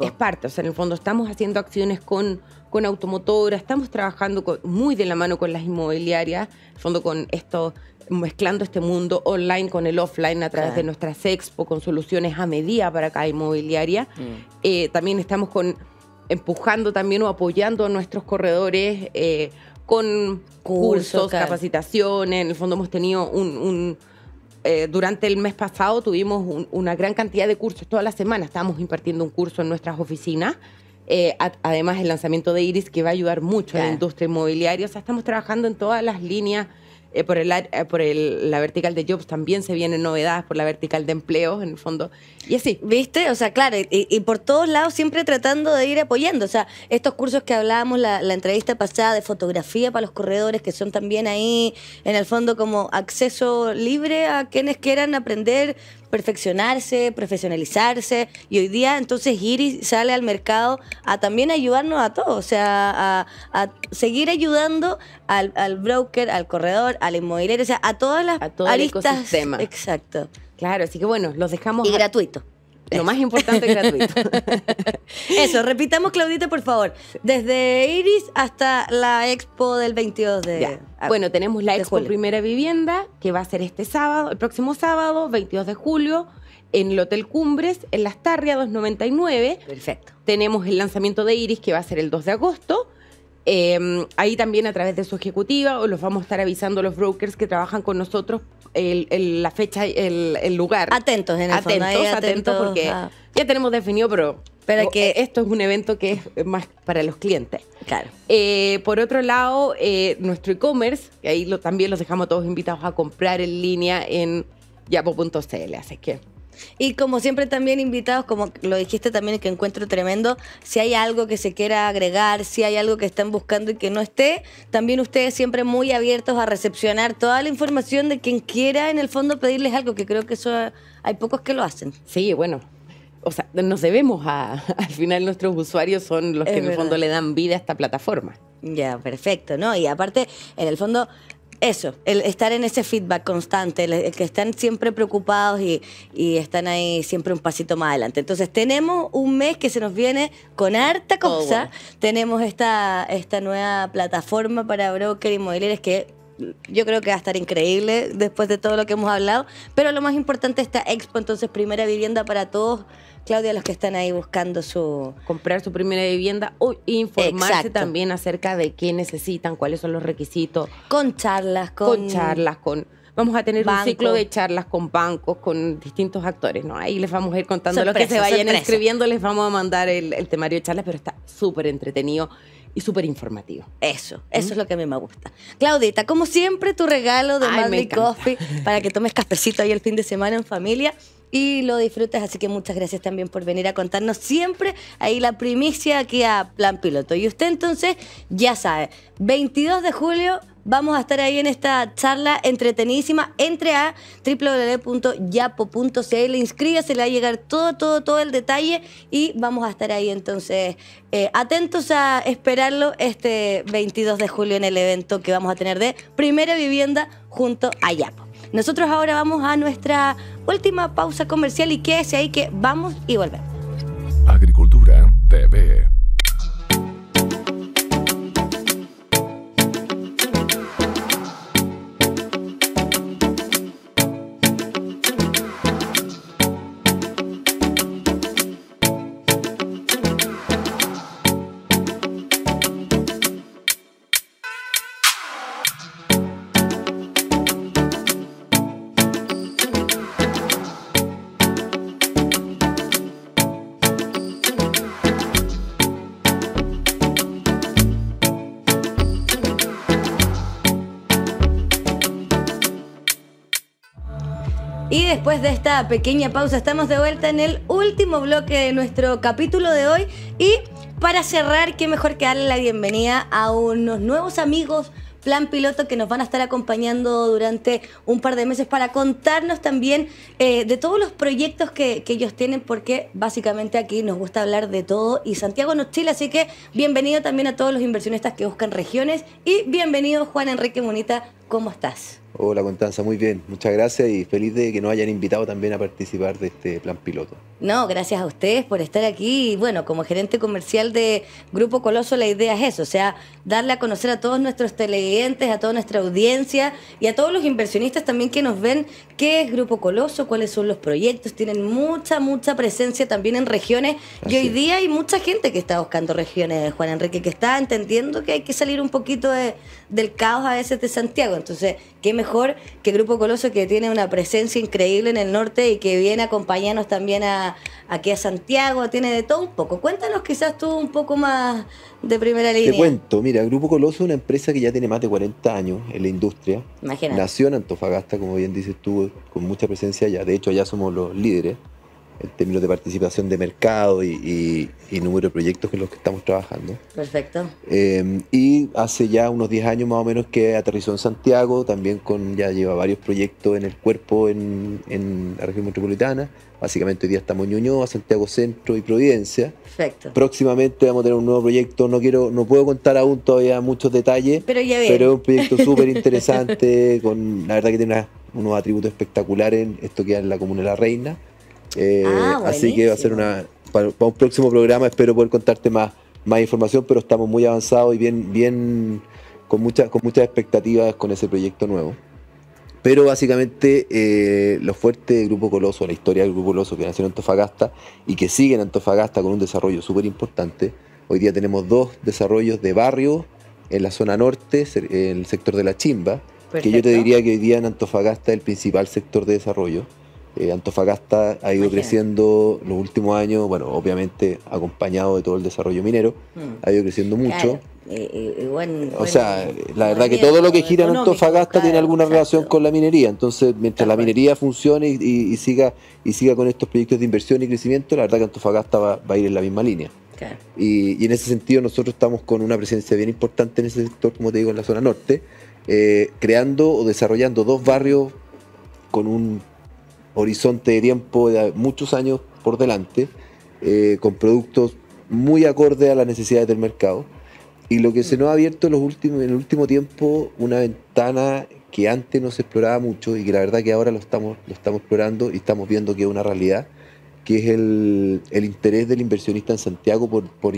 es parte, o sea, en el fondo estamos haciendo acciones con con automotora, estamos trabajando muy de la mano con las inmobiliarias, fondo con esto, mezclando este mundo online con el offline a través de nuestras expo, con soluciones a medida para cada inmobiliaria. Mm. Eh, también estamos con empujando también o apoyando a nuestros corredores eh, con cursos, capacitaciones. En el fondo hemos tenido un, eh, durante el mes pasado tuvimos una gran cantidad de cursos todas las semanas. Estábamos impartiendo un curso en nuestras oficinas eh, además, el lanzamiento de Iris, que va a ayudar mucho a la industria inmobiliaria. O sea, estamos trabajando en todas las líneas. Eh, por el, eh, por el, la vertical de jobs también se vienen novedades por la vertical de empleos en el fondo y así viste o sea claro y, por todos lados siempre tratando de ir apoyando o sea estos cursos que hablábamos la, la, entrevista pasada de fotografía para los corredores que son también ahí en el fondo como acceso libre a quienes quieran aprender perfeccionarse, profesionalizarse y hoy día entonces Iris sale al mercado a también ayudarnos a todos, o sea, a, seguir ayudando al, broker, al corredor, al inmobiliario, o sea, a todas las a todo ecosistema. Exacto. Claro, así que bueno, los dejamos. Y gratuito. Lo más importante es gratuito. Eso, repitamos, Claudita, por favor. Desde Iris hasta la expo del 22 de. bueno, tenemos la expo Primera Vivienda, que va a ser este sábado, el próximo sábado, 22 de julio, en el Hotel Cumbres, en Las Tarrias 299. Perfecto. Tenemos el lanzamiento de Iris, que va a ser el 2 de agosto. Em, ahí también a través de su ejecutiva o los vamos a estar avisando los brokers que trabajan con nosotros la fecha, el, el, lugar. Atentos en el Atentos, atentos, porque ya tenemos definido, pero para que eh, esto es un evento que es más para los clientes. Claro. Eh, por otro lado, eh, nuestro e-commerce, ahí también los dejamos todos invitados a comprar en línea en yapo.cl. Así que y como siempre también invitados, como lo dijiste también, que encuentro tremendo, si hay algo que se quiera agregar, si hay algo que están buscando y que no esté, también ustedes siempre muy abiertos a recepcionar toda la información de quien quiera en el fondo pedirles algo, que creo que eso hay pocos que lo hacen. Sí, bueno. O sea, nos debemos a, al final nuestros usuarios son los que en el fondo le dan vida a esta plataforma. Ya, perfecto, ¿no? Y aparte, en el fondo, eso, el estar en ese feedback constante, el, que están siempre preocupados y, están ahí siempre un pasito más adelante. Entonces tenemos un mes que se nos viene con harta cosa. Tenemos esta, esta nueva plataforma para broker inmobiliarios que yo creo que va a estar increíble después de todo lo que hemos hablado. Pero lo más importante, esta expo, entonces primera vivienda para todos Claudia, los que están ahí buscando su... Comprar su primera vivienda o informarse también acerca de qué necesitan, cuáles son los requisitos. Con charlas, con... charlas, con... Vamos a tener un ciclo de charlas con bancos, con distintos actores, ¿no? Ahí les vamos a ir contando lo que se vayan escribiendo. les vamos a mandar el, temario de charlas, pero está súper entretenido y súper informativo. Eso, ¿Mm? eso es lo que a mí me gusta. Claudita, como siempre, tu regalo de Mandy Coffee para que tomes cafecito ahí el fin de semana en familia y lo disfrutas, Así que muchas gracias también por venir a contarnos siempre ahí la primicia aquí a Plan Piloto. Y usted entonces ya sabe, 22 de julio vamos a estar ahí en esta charla entretenidísima. Entre a www.yapo.cl, inscríbase, le va a llegar todo, todo, todo el detalle y vamos a estar ahí entonces eh, atentos a esperarlo este 22 de julio en el evento que vamos a tener de primera vivienda junto a Yapo. Nosotros ahora vamos a nuestra última pausa comercial y quédese ahí que vamos y volvemos. Agricultura TV. después de esta pequeña pausa estamos de vuelta en el último bloque de nuestro capítulo de hoy y para cerrar, qué mejor que darle la bienvenida a unos nuevos amigos plan piloto que nos van a estar acompañando durante un par de meses para contarnos también eh, de todos los proyectos que, ellos tienen, porque básicamente aquí nos gusta hablar de todo y Santiago nos chile, así que bienvenido también a todos los inversionistas que buscan regiones y bienvenido Juan Enrique Munita. ¿Cómo estás? Hola Contanza, muy bien, muchas gracias y feliz de que nos hayan invitado también a participar de este plan piloto. No, gracias a ustedes por estar aquí. Y bueno, como gerente comercial de Grupo Coloso, la idea es eso, o sea, darle a conocer a todos nuestros televidentes, a toda nuestra audiencia y a todos los inversionistas también que nos ven qué es Grupo Coloso, cuáles son los proyectos. Tienen mucha, mucha presencia también en regiones y hoy día hay mucha gente que está buscando regiones, Juan Enrique, que está entendiendo que hay que salir un poquito del caos a veces de Santiago. Entonces, qué mejor que Grupo Coloso que tiene una presencia increíble en el norte y que viene a acompañarnos también aquí a Santiago, tiene de todo un poco. Cuéntanos quizás tú un poco más de primera línea. Te cuento, mira, Grupo Coloso es una empresa que ya tiene más de 40 años en la industria. Imagínate. Nació en Antofagasta, como bien dices tú, con mucha presencia allá. De hecho, allá somos los líderes en términos de participación de mercado y, número de proyectos que los que estamos trabajando. Perfecto. Eh, y hace ya unos 10 años más o menos que aterrizó en Santiago, también con ya lleva varios proyectos en el cuerpo en, la región metropolitana. Básicamente hoy día estamos en Ñuñoa, Santiago Centro y Providencia. Perfecto. Próximamente vamos a tener un nuevo proyecto, no quiero, no puedo contar aún todavía muchos detalles, pero, es un proyecto súper interesante, con la verdad que tiene unos atributos espectaculares, esto que es la Comuna de la Reina eh, ah, así que va a ser una. Para, un próximo programa espero poder contarte más, información, pero estamos muy avanzados y bien, bien con, muchas con muchas expectativas con ese proyecto nuevo. Pero básicamente eh, lo fuerte del Grupo Coloso, la historia del Grupo Coloso que nació en Antofagasta y que sigue en Antofagasta con un desarrollo súper importante. Hoy día tenemos dos desarrollos de barrio en la zona norte, en el sector de la Chimba, que yo te diría que hoy día en Antofagasta es el principal sector de desarrollo. Eh, Antofagasta ha ido creciendo los últimos años, bueno, obviamente acompañado de todo el desarrollo minero, mm. ha ido creciendo mucho. Eh, eh, o sea, la verdad que todo lo que gira en Antofagasta tiene alguna relación con la minería. Entonces, mientras la minería funcione y, siga y siga con estos proyectos de inversión y crecimiento, la verdad que Antofagasta va, a ir en la misma línea. Y, en ese sentido nosotros estamos con una presencia bien importante en ese sector, como te digo, en la zona norte, creando o desarrollando dos barrios con un horizonte de tiempo de muchos años por delante, eh, con productos muy acorde a las necesidades del mercado. Y lo que se nos ha abierto en, los últimos, en el último tiempo, una ventana que antes no se exploraba mucho y que la verdad que ahora lo estamos, lo estamos explorando y estamos viendo que es una realidad, que es el, interés del inversionista en Santiago por, por,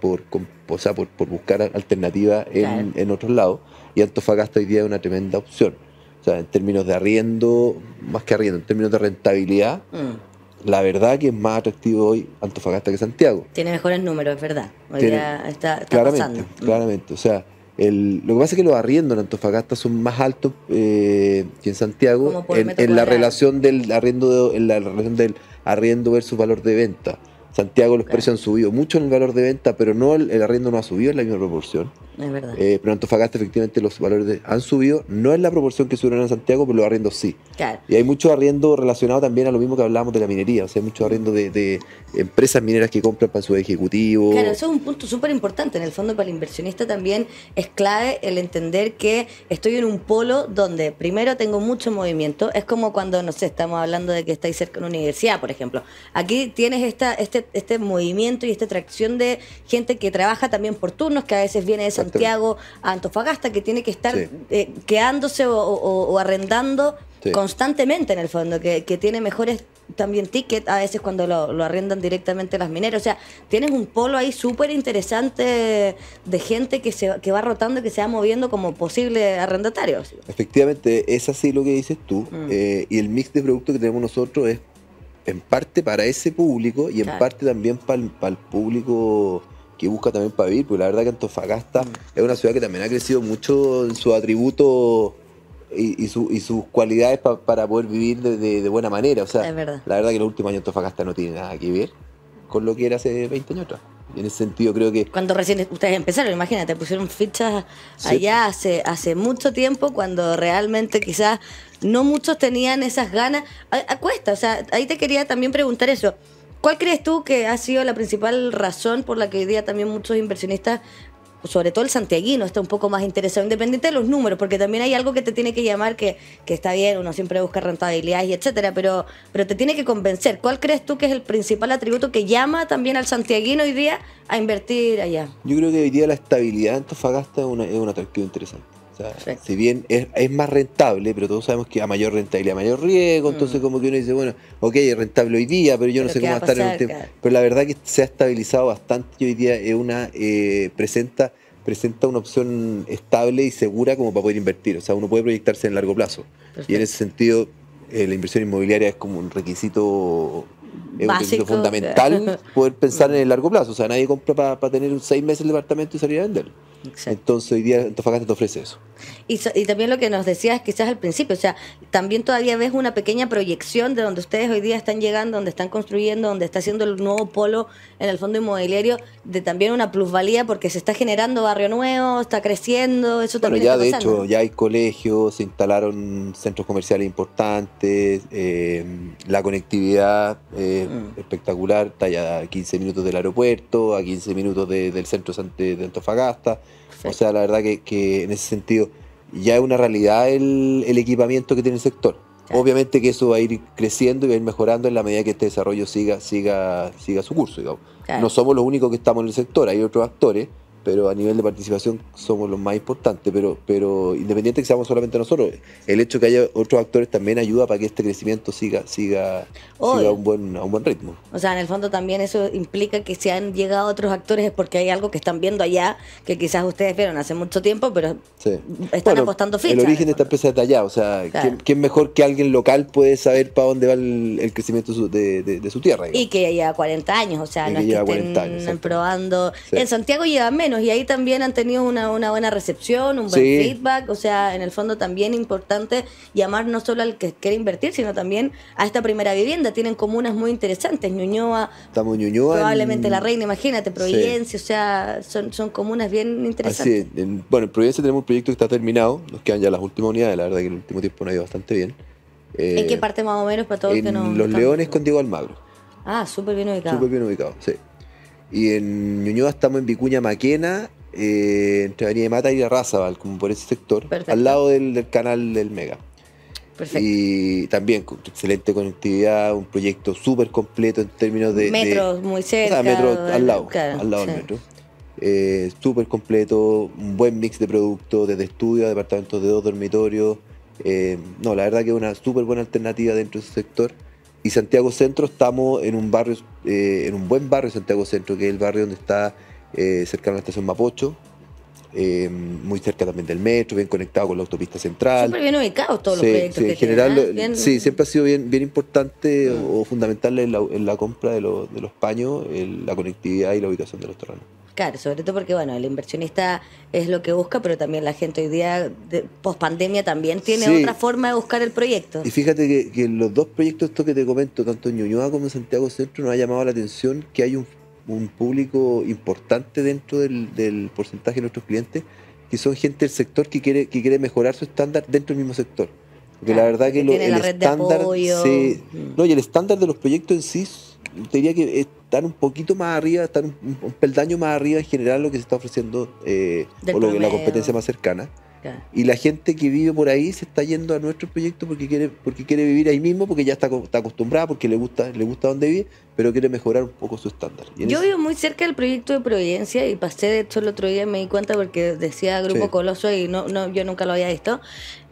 por, por, buscar alternativas en, en, otros lados. Y Antofagasta hoy día es una tremenda opción. O sea, en términos de arriendo, más que arriendo, en términos de rentabilidad, mm. la verdad que es más atractivo hoy Antofagasta que Santiago. Tiene mejores números, es verdad. Hoy está, claramente, mm. Claramente, o sea, lo que pasa es que los arriendos en Antofagasta son más altos eh, que en Santiago en, la relación del arriendo en la relación del arriendo versus valor de venta. Santiago los precios han subido mucho en el valor de venta, pero no el, el arriendo no ha subido en la misma proporción. Eh, pero en Antofagasta efectivamente los valores han subido, no es la proporción que subieron en Santiago, pero los arriendos sí. Y hay mucho arriendo relacionado también a lo mismo que hablábamos de la minería, o sea, hay mucho mm. arriendo de, empresas mineras que compran para su ejecutivo. Claro, eso es un punto súper importante, en el fondo para el inversionista también es clave el entender que estoy en un polo donde primero tengo mucho movimiento, es como cuando, no sé, estamos hablando de que estáis cerca de una universidad, por ejemplo. Aquí tienes esta, este, este movimiento y esta atracción de gente que trabaja también por turnos, que a veces viene de Santiago Antofagasta, que tiene que estar eh, quedándose o, arrendando constantemente en el fondo, que, tiene mejores también tickets a veces cuando lo, arrendan directamente las mineras. O sea, tienes un polo ahí súper interesante de gente que, se, que va rotando y que se va moviendo como posible arrendatario. Efectivamente, es así lo que dices tú. Mm. Eh, y el mix de productos que tenemos nosotros es en parte para ese público y en parte también para para el público que busca también para vivir, porque la verdad que Antofagasta mm. es una ciudad que también ha crecido mucho en su atributo y, sus cualidades para poder vivir de, buena manera. O sea, la verdad que los últimos años Antofagasta no tiene nada que ver con lo que era hace 20 años atrás. En ese sentido creo que... Cuando recién ustedes empezaron, imagínate, pusieron fichas allá hace, hace mucho tiempo, cuando realmente quizás no muchos tenían esas ganas. Acuesta, a cuesta, o sea, ahí te quería también preguntar eso. ¿Cuál crees tú que ha sido la principal razón por la que hoy día también muchos inversionistas sobre todo el santiaguino está un poco más interesado, independiente de los números, porque también hay algo que te tiene que llamar que, que está bien, uno siempre busca rentabilidad y etcétera, pero, pero te tiene que convencer. ¿Cuál crees tú que es el principal atributo que llama también al santiaguino hoy día a invertir allá? Yo creo que hoy día la estabilidad en Antofagasta es, una, es un atractivo interesante si bien es, más rentable, pero todos sabemos que a mayor rentabilidad, mayor riesgo, mm. entonces como que uno dice, bueno, ok, es rentable hoy día, pero yo no sé cómo va a estar en el tiempo. Pero la verdad que se ha estabilizado bastante y hoy día es una, eh, presenta, presenta una opción estable y segura como para poder invertir. O sea, uno puede proyectarse en largo plazo. Y en ese sentido, eh, la inversión inmobiliaria es como un requisito fundamental poder pensar mm. en el largo plazo. O sea, nadie compra para tener tener seis meses el departamento y salir a venderlo. Entonces hoy día Antofagasta te ofrece eso. Y, también lo que nos decías quizás al principio, o sea, también todavía ves una pequeña proyección de donde ustedes hoy día están llegando, donde están construyendo, donde está haciendo el nuevo polo en el fondo inmobiliario, de también una plusvalía porque se está generando barrio nuevo, está creciendo, eso bueno, Pero ya de hecho, ya hay colegios, se instalaron centros comerciales importantes, eh, la conectividad eh, mm. espectacular, está ya a 15 minutos del aeropuerto, a 15 minutos del centro de Antofagasta. O sea, la verdad que, en ese sentido ya es una realidad el, equipamiento que tiene el sector. Obviamente que eso va a ir creciendo y va a ir mejorando en la medida que este desarrollo siga, siga, siga su curso. No somos los únicos que estamos en el sector, hay otros actores pero a nivel de participación somos los más importantes, pero, pero independiente que seamos solamente nosotros, el hecho que haya otros actores también ayuda para que este crecimiento siga, siga, a, un buen, a un buen ritmo. O sea, en el fondo también eso implica que si han llegado otros actores es porque hay algo que están viendo allá que quizás ustedes vieron hace mucho tiempo, pero están apostando fichas. El origen de esta empresa de allá, o sea, que ¿quién, mejor que alguien local puede saber para dónde va el, crecimiento de, su tierra? Y que ya lleva 40 años, o sea, no es que estén probando. En Santiago lleva menos y ahí también han tenido una, buena recepción, un buen feedback, o sea, en el fondo también importante llamar no solo al que quiere invertir, sino también a esta primera vivienda. Tienen comunas muy interesantes, Ñuñoa, Estamos probablemente La Reina, imagínate, Providencia, o sea, son, comunas bien interesantes. bueno, en Providencia tenemos un proyecto que está terminado, nos quedan ya las últimas unidades, la verdad que en el último tiempo no ha ido bastante bien. ¿En qué eh, parte más o menos para todos que no? Los Leones contigo Diego Almagro. Ah, súper bien ubicado. Súper bien ubicado, sí. Y en Ñuñoa estamos en Vicuña Maquena, eh, entre Avenida Mata y Arrazabal, como por ese sector, al lado del, canal del Mega. Y también excelente conectividad, un proyecto súper completo en términos de. Metros muy cerca. metros al lado, al lado del metro. Eh, súper completo, un buen mix de productos, desde estudios, departamentos de dos dormitorios. Eh, no, la verdad que es una súper buena alternativa dentro de ese sector y Santiago Centro estamos en un barrio, eh, en un buen barrio Santiago Centro, que es el barrio donde está eh, cercano a la estación Mapocho, eh, muy cerca también del metro, bien conectado con la autopista central. Siempre bien ubicados todos los proyectos. que en general, sí, siempre ha sido bien, bien importante mm. o, fundamental en la, compra de, de los paños, la conectividad y la ubicación de los terrenos. Claro, sobre todo porque, bueno, el inversionista es lo que busca, pero también la gente hoy día, de, post pandemia, también tiene otra forma de buscar el proyecto. Y fíjate que, los dos proyectos estos que te comento, tanto en Ñuñoa como en Santiago Centro, nos ha llamado la atención que hay un, público importante dentro del, porcentaje de nuestros clientes, que son gente del sector que quiere, que quiere mejorar su estándar dentro del mismo sector. Porque la verdad que, el estándar... Mm. no, y el estándar de los proyectos en sí te que estar un poquito más arriba, estar un, peldaño más arriba en general lo que se está ofreciendo eh, o lo la competencia más cercana. Y la gente que vive por ahí se está yendo a nuestro proyecto porque quiere, porque quiere vivir ahí mismo, porque ya está, acostumbrada, porque le gusta, le gusta donde vive, pero quiere mejorar un poco su estándar. Yo vivo muy cerca del proyecto de Providencia y pasé, de hecho, el otro día me di cuenta porque decía Grupo Coloso y no, yo nunca lo había visto.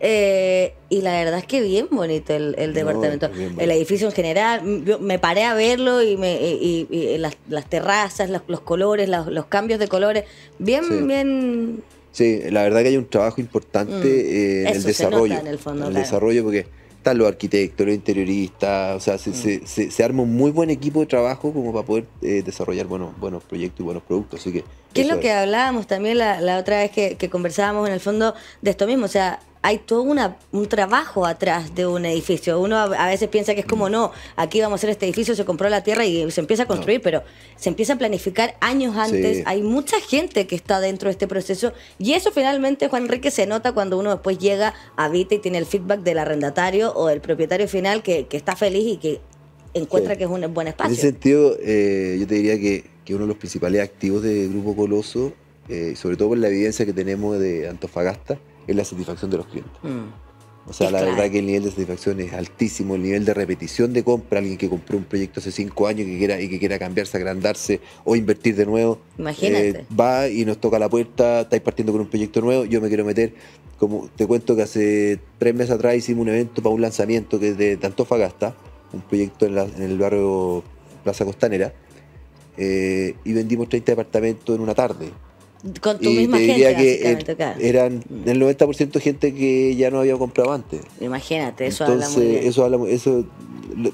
Eh, y la verdad es que bien bonito el, departamento, el edificio en general. me paré a verlo y, me, y, las, terrazas, los, colores, los, cambios de colores, bien, bien Sí, la verdad que hay un trabajo importante mm. eh, en el desarrollo. en el desarrollo, porque están los arquitectos, los interioristas, o sea, mm. se, arma un muy buen equipo de trabajo como para poder eh, desarrollar buenos, buenos proyectos y buenos productos. Así que. ¿Qué es lo que hablábamos también la, otra vez que, que, conversábamos en el fondo de esto mismo? O sea, hay todo una, un trabajo atrás de un edificio. Uno a, veces piensa que es como, mm. no, aquí vamos a hacer este edificio, se compró la tierra y se empieza a construir, pero se empieza a planificar años antes. Hay mucha gente que está dentro de este proceso y eso finalmente, Juan Enrique, se nota cuando uno después llega, habita y tiene el feedback del arrendatario o del propietario final que, está feliz y que encuentra que es un buen espacio. En ese sentido, eh, yo te diría que, uno de los principales activos de Grupo Coloso, eh, sobre todo por la evidencia que tenemos de Antofagasta, es la satisfacción de los clientes. Mm. O sea, la verdad que el nivel de satisfacción es altísimo, el nivel de repetición de compra, alguien que compró un proyecto hace cinco años que quiera, y que quiera cambiarse, agrandarse o invertir de nuevo, Imagínate. Eh, va y nos toca la puerta, estáis partiendo con un proyecto nuevo, yo me quiero meter, como te cuento que hace tres meses atrás hicimos un evento para un lanzamiento que es de Antofagasta, un proyecto en, el barrio Plaza Costanera, eh, y vendimos 30 departamentos en una tarde. Con tu y misma te diría gente, que er, eran el 90% gente que ya no había comprado antes. Imagínate, eso habla muy Eso, habla, eso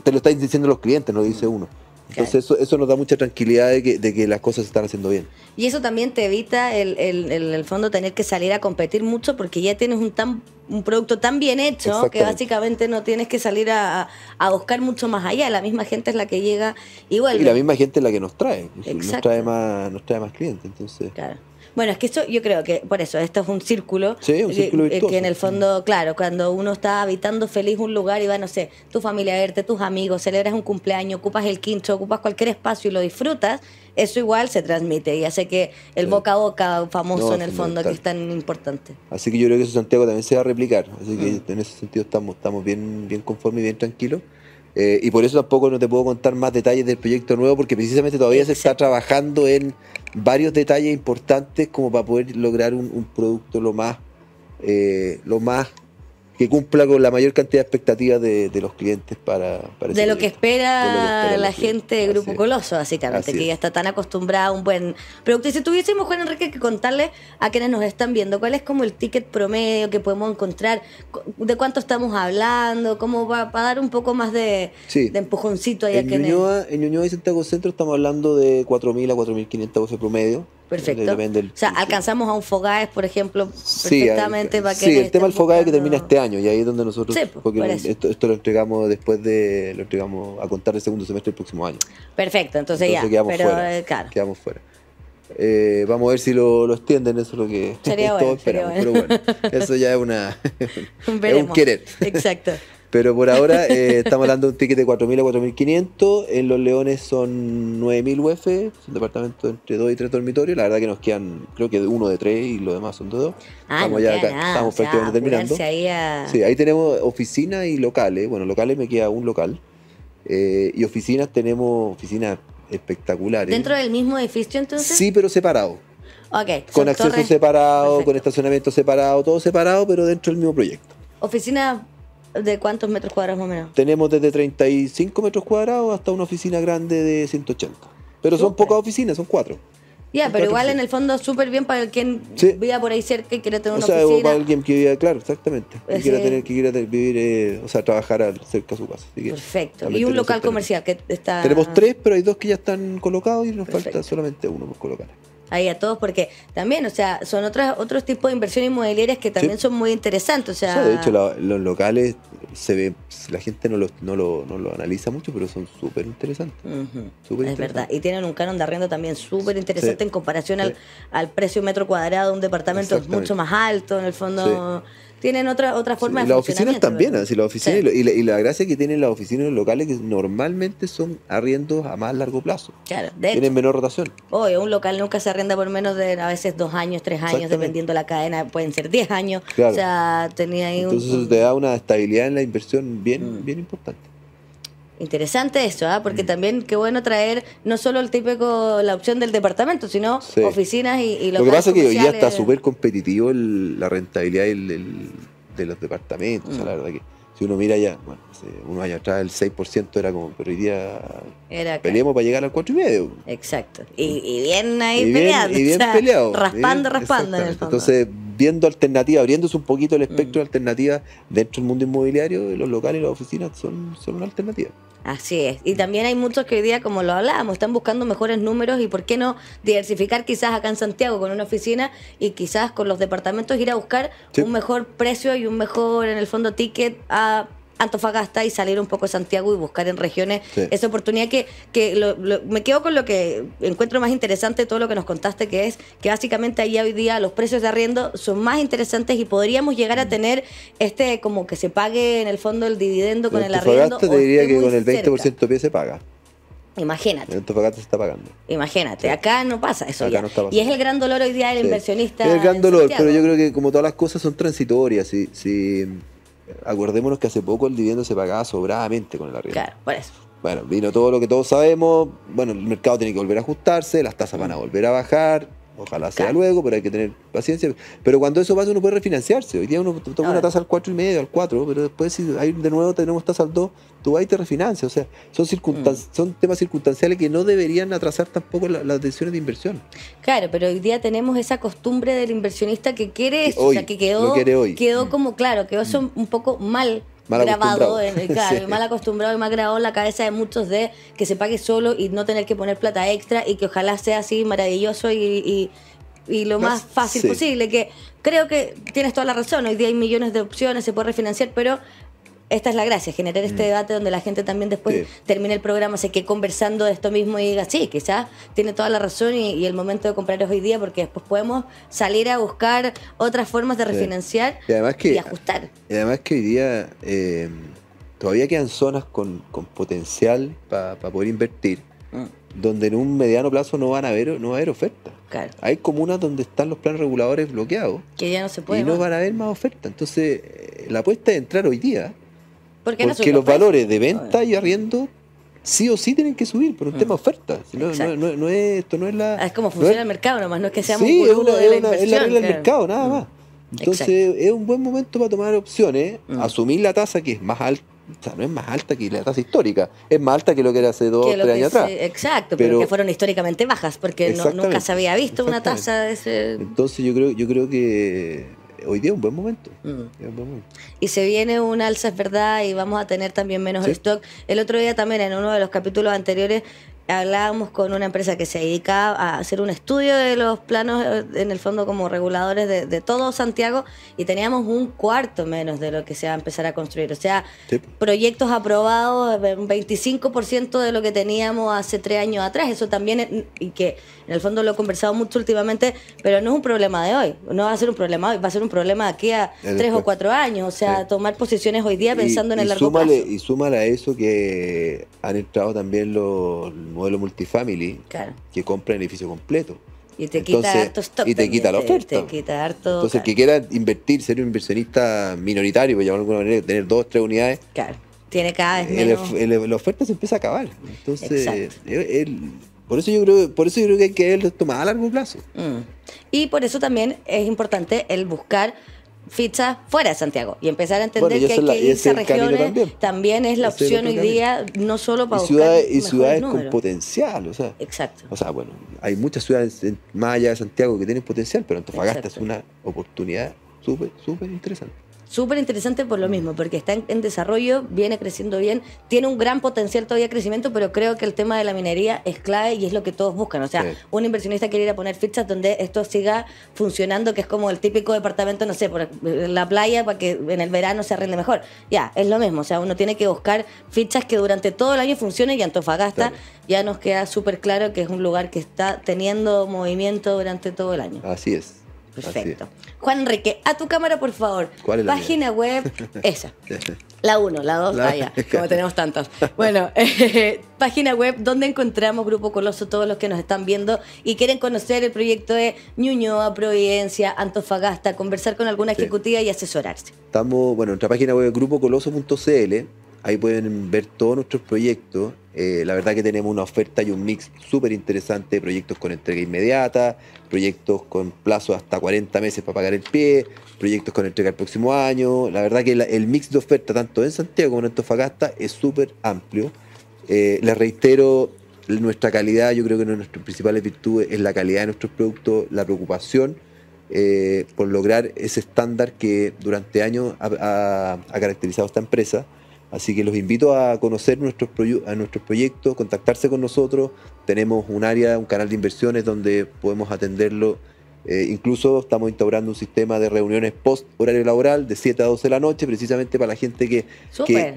te lo están diciendo los clientes, no lo dice uno. Entonces eso, eso nos da mucha tranquilidad de que, de que, las cosas se están haciendo bien. Y eso también te evita el, el, el, fondo tener que salir a competir mucho porque ya tienes un tan un producto tan bien hecho que básicamente no tienes que salir a, buscar mucho más allá. La misma gente es la que llega igual Y la misma gente es la que nos trae. Nos trae más, nos trae más clientes. Entonces. Claro. Bueno, es que eso yo creo que, por eso, esto es un círculo. Eh, eh, que, en el fondo, claro, cuando uno está habitando feliz un lugar y va, no sé, tu familia a verte, tus amigos, celebras un cumpleaños, ocupas el quinto, ocupas cualquier espacio y lo disfrutas, eso igual se transmite y hace que el boca a boca famoso en el fondo, que es tan importante. Así que yo creo que eso Santiago también se va a replicar, así que mm. en ese sentido estamos, estamos bien, bien conformes y bien tranquilos. Eh, y por eso tampoco no te puedo contar más detalles del proyecto nuevo, porque precisamente todavía se está trabajando en varios detalles importantes como para poder lograr un, producto lo más, eh, lo más que cumpla con la mayor cantidad de expectativas de, los clientes para, para de, lo que espera la gente de Grupo Coloso, básicamente, que ya está tan acostumbrada a un buen producto. Y si tuviésemos, Juan Enrique, que contarle a quienes nos están viendo cuál es como el ticket promedio que podemos encontrar, de cuánto estamos hablando, cómo va a dar un poco más de, empujoncito ahí en a quienes... en Ñuñoa y Santiago Centro estamos hablando de 4.000 a 4.500 pesos promedio Perfecto. o sea, alcanzamos a un Fogaes, por ejemplo, perfectamente sí, para que. Sí, el tema del Fogaes que termina este año y ahí es donde nosotros. Sí, pues, porque esto, lo entregamos después de. Lo entregamos a contar el segundo semestre del próximo año. Perfecto, entonces, ya. Quedamos pero, fuera, eh, Quedamos fuera. Eh, vamos a ver si lo, lo, extienden, eso es lo que sería todos bueno, esperamos. Pero bueno, eso ya es una. es un querer. Exacto. Pero por ahora eh, estamos hablando de un ticket de 4.000 a 4.500. En Los Leones son 9.000 UF, son departamentos entre 2 y 3 dormitorios. La verdad que nos quedan, creo que uno de 3 y los demás son de 2. Ah, estamos ya estamos prácticamente terminando. Sí, ahí tenemos oficinas y locales. Bueno, locales me queda un local. Eh, y oficinas tenemos oficinas espectaculares. ¿Dentro del mismo edificio entonces? Sí, pero separado. Okay, con acceso separado, con estacionamiento separado, todo separado, pero dentro del mismo proyecto. Oficinas ¿De cuántos metros cuadrados más o menos? Tenemos desde 35 metros cuadrados hasta una oficina grande de 180. Pero son pocas oficinas, son cuatro. Ya, pero igual en el fondo súper bien para el quien viva por ahí cerca y quiera tener O una sea, o sea, para alguien que viva, claro, exactamente. Que pues quiera tener, que quiera vivir, eh, o sea, trabajar cerca de su casa. Perfecto. Y un local comercial que está... Tenemos tres, pero hay dos que ya están colocados y nos falta solamente uno por colocar ahí a todos, porque también, o sea, son otras, otros tipos de inversiones inmobiliarias que también son muy interesantes. O sea, de hecho, los locales, se ve, la gente no lo, no lo, no lo analiza mucho, pero son súper interesantes. es verdad. Y tienen un canon de arriendo también súper interesante en comparación al, al precio metro cuadrado de un departamento mucho más alto, en el fondo tienen otra, otra forma de de Las oficinas también, así, las oficinas y, la, y, la, gracia que tienen las oficinas locales que normalmente son arriendos a más largo plazo. tienen menor rotación. Hoy un local nunca se arrienda por menos de a veces dos años, tres años, dependiendo la cadena, pueden ser diez años. Claro. tenía ahí Entonces te da una estabilidad en la inversión bien, mm. bien importante. Interesante eso, ¿ah? porque mm. también qué bueno traer no solo el típico, la opción del departamento, sino oficinas y, y los Lo que pasa es que hoy ya está súper competitivo el, la rentabilidad de los departamentos, la mm. verdad que si uno mira ya, bueno, un año atrás el 6% era como, pero hoy día peleamos para llegar al 4,5%. Exacto. Y, bien ahí y peleando. y peleado. Raspando, raspando. En el fondo. Entonces, viendo alternativas, abriéndose un poquito el espectro de mm. alternativas dentro del mundo inmobiliario, los locales y las oficinas son, son una alternativa. Así es. Y también hay muchos que hoy día, como lo hablábamos, están buscando mejores números y por qué no diversificar quizás acá en Santiago con una oficina y quizás con los departamentos ir a buscar un mejor precio y un mejor, en el fondo, ticket a Antofagasta y salir un poco a Santiago y buscar en regiones esa oportunidad que, que me quedo con lo que encuentro más interesante todo lo que nos contaste, que es que básicamente ahí hoy día los precios de arriendo son más interesantes y podríamos llegar a mm. tener este como que se pague en el fondo el dividendo con el, arriendo. arriendo. te diría que con el 20% de pie se paga. Imagínate. En Antofagasta se está pagando. Imagínate, acá no pasa eso. Y es el gran dolor hoy día del inversionista. Es el gran dolor, pero yo creo que como todas las cosas son transitorias. si Acordémonos que hace poco el dividendo se pagaba sobradamente con el arriendo. Claro, por eso. Bueno, vino todo lo que todos sabemos. Bueno, el mercado tiene que volver a ajustarse, las tasas van a volver a bajar. Ojalá sea luego, pero hay que tener paciencia. Pero cuando eso pasa, uno puede refinanciarse. Hoy día uno toma una tasa al y 4,5, al 4, pero después, si hay de nuevo tenemos tasa al 2, tú vas y te refinancias. O sea, son, circunstancias, mm. son temas circunstanciales que no deberían atrasar tampoco las decisiones de inversión. Claro, pero hoy día tenemos esa costumbre del inversionista que quiere eso, o sea, que quedó, quedó mm. como, claro, quedó mm. son un poco mal mal grabado, claro, mal acostumbrado y mal grabado en la cabeza de muchos de que se pague solo y no tener que poner plata extra y que ojalá sea así maravilloso y, lo más, fácil posible. Que creo que tienes toda la razón, hoy día hay millones de opciones, se puede refinanciar, pero esta es la gracia, generar este mm. debate donde la gente también después termina termine el programa, se quede conversando de esto mismo y diga, sí, que ya tiene toda la razón y, el momento de comprar es hoy día porque después podemos salir a buscar otras formas de refinanciar y, ajustar. Y además que hoy día eh, todavía quedan zonas con, potencial para poder invertir, mm. donde en un mediano plazo no van a haber, no va a haber oferta Hay comunas donde están los planes reguladores bloqueados. Y no van a haber más oferta Entonces, eh, la apuesta es entrar hoy día porque, los valores de ah, venta y arriendo sí o sí tienen que subir por un mm. tema de oferta. No, es, esto no es la. Ah, es como funciona el mercado nomás, no es que seamos muy una, de es, la es la del mercado, nada mm. más. Entonces es un buen momento para tomar opciones, mm. asumir la tasa que es más alta. O sea, no es más alta que la tasa histórica, es más alta que lo que era hace dos o tres años atrás. Exacto, pero, que fueron históricamente bajas, porque nunca se había visto una tasa de ese. Entonces yo creo, yo creo que hoy día mm. es un buen momento. Y se viene un alza, es verdad, y vamos a tener también menos stock. El otro día también, en uno de los capítulos anteriores, hablábamos con una empresa que se dedicaba a hacer un estudio de los planos, eh, en el fondo como reguladores de, todo Santiago, y teníamos un cuarto menos de lo que se va a empezar a construir. O sea, proyectos aprobados, eh, un 25% de lo que teníamos hace tres años atrás. Eso también, y que en el fondo lo he conversado mucho últimamente, pero no es un problema de hoy, no va a ser un problema hoy, va a ser un problema aquí a tres o cuatro años. O sea, tomar posiciones hoy día pensando en el largo plazo. Y súmale a eso que han entrado también los modelo multifamily que compra el edificio completo. Y te quita harto Y te quita la oferta. Entonces, el que quiera invertir, ser un inversionista minoritario, por llamarlo de alguna manera, tener dos, tres unidades. Tiene cada vez menos. la oferta se empieza a acabar. Entonces, por eso yo creo, por eso yo creo que hay que tomar a largo plazo. Mm. Y por eso también es importante el buscar Ficha fuera de Santiago y empezar a entender que hay que irse a regiones también. es la opción hoy día, no solo para ciudades, Y ciudades con potencial, o sea. Exacto. O sea, bueno, hay muchas ciudades más allá de Santiago que tienen potencial, pero Antofagasta es una oportunidad súper, súper interesante súper interesante por lo mm. mismo, porque está en, desarrollo, viene creciendo bien, tiene un gran potencial todavía de crecimiento, pero creo que el tema de la minería es clave y es lo que todos buscan. O sea, un inversionista quiere ir a poner fichas donde esto siga funcionando, que es como el típico departamento, no sé, por la playa para que en el verano se arrende mejor. Ya, es lo mismo. O sea, uno tiene que buscar fichas que durante todo el año funcionen y Antofagasta ya nos queda súper claro que es un lugar que está teniendo movimiento durante todo el año. Así es. Perfecto. Juan Enrique, a tu cámara, por favor. ¿Cuál es la Página web, esa. La 1, la 2, como tenemos tantas. Bueno, eh, página web donde encontramos Grupo Coloso, todos los que nos están viendo y quieren conocer el proyecto de Ñuñoa, Providencia, Antofagasta, conversar con alguna ejecutiva y asesorarse. Estamos, bueno, nuestra página web grupocoloso.cl Ahí pueden ver todos nuestros proyectos. Eh, la verdad que tenemos una oferta y un mix súper interesante de proyectos con entrega inmediata, proyectos con plazo hasta 40 meses para pagar el pie, proyectos con entrega el próximo año. La verdad que el mix de oferta, tanto en Santiago como en Antofagasta, es súper amplio. Eh, les reitero, nuestra calidad, yo creo que una de nuestras principales virtudes es la calidad de nuestros productos, la preocupación eh, por lograr ese estándar que durante años ha caracterizado esta empresa. Así que los invito a conocer nuestros, a nuestros proyectos, contactarse con nosotros. Tenemos un área, un canal de inversiones donde podemos atenderlo. Eh, incluso estamos instaurando un sistema de reuniones post horario laboral de 7 a 12 de la noche, precisamente para la gente que,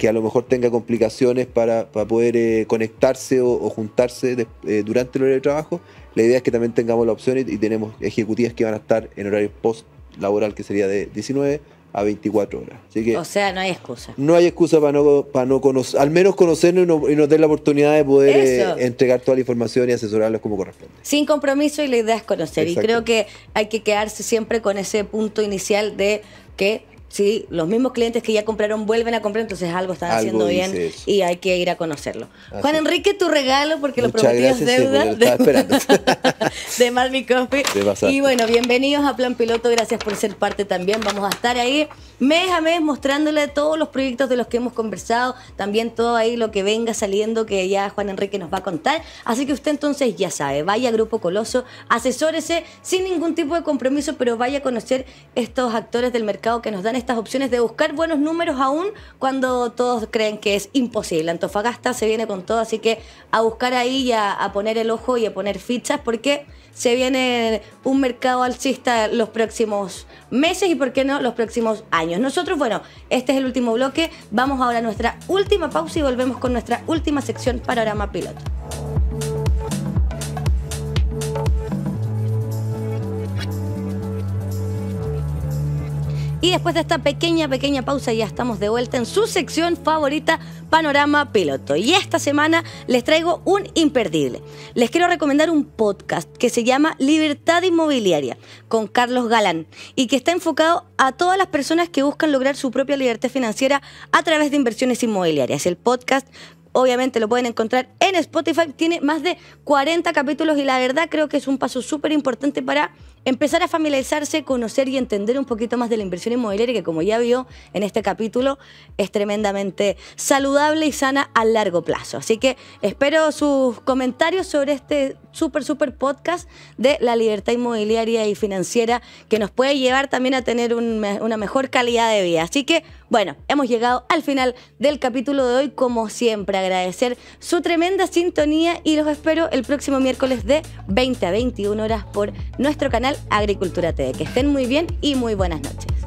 a lo mejor tenga complicaciones para, poder eh, conectarse o, juntarse eh, durante el horario de trabajo. La idea es que también tengamos la opción y, tenemos ejecutivas que van a estar en horario post laboral, que sería de 19 a 24 horas. o sea, no hay excusa. No hay excusa para no, para no conocer, al menos conocernos y, no, y nos den la oportunidad de poder eh, entregar toda la información y asesorarlos como corresponde. Sin compromiso y la idea es conocer. Y creo que hay que quedarse siempre con ese punto inicial de que ¿sí? Los mismos clientes que ya compraron vuelven a comprar, entonces algo están haciendo bien y hay que ir a conocerlo. Juan Enrique, tu regalo, porque lo prometías deuda. de, de Coffee. Y bueno, bienvenidos a Plan Piloto, gracias por ser parte también. Vamos a estar ahí mes a mes mostrándole todos los proyectos de los que hemos conversado, también todo ahí lo que venga saliendo que ya Juan Enrique nos va a contar. Así que usted entonces ya sabe, vaya a Grupo Coloso, asesórese sin ningún tipo de compromiso, pero vaya a conocer estos actores del mercado que nos dan estas opciones de buscar buenos números aún cuando todos creen que es imposible. Antofagasta se viene con todo, así que a buscar ahí y a, a poner el ojo y a poner fichas porque se viene un mercado alcista los próximos meses y por qué no los próximos años. Nosotros, bueno, este es el último bloque. Vamos ahora a nuestra última pausa y volvemos con nuestra última sección Panorama Piloto. Y después de esta pequeña, pequeña pausa ya estamos de vuelta en su sección favorita, Panorama Piloto. Y esta semana les traigo un imperdible. Les quiero recomendar un podcast que se llama Libertad Inmobiliaria con Carlos Galán y que está enfocado a todas las personas que buscan lograr su propia libertad financiera a través de inversiones inmobiliarias. El podcast obviamente lo pueden encontrar en Spotify. Tiene más de 40 capítulos y la verdad creo que es un paso súper importante para empezar a familiarizarse, conocer y entender un poquito más de la inversión inmobiliaria que como ya vio en este capítulo es tremendamente saludable y sana a largo plazo. Así que espero sus comentarios sobre este súper, súper podcast de la libertad inmobiliaria y financiera que nos puede llevar también a tener una mejor calidad de vida. Así que... Bueno, hemos llegado al final del capítulo de hoy. Como siempre, agradecer su tremenda sintonía y los espero el próximo miércoles de 20 a 21 horas por nuestro canal Agricultura TV. Que estén muy bien y muy buenas noches.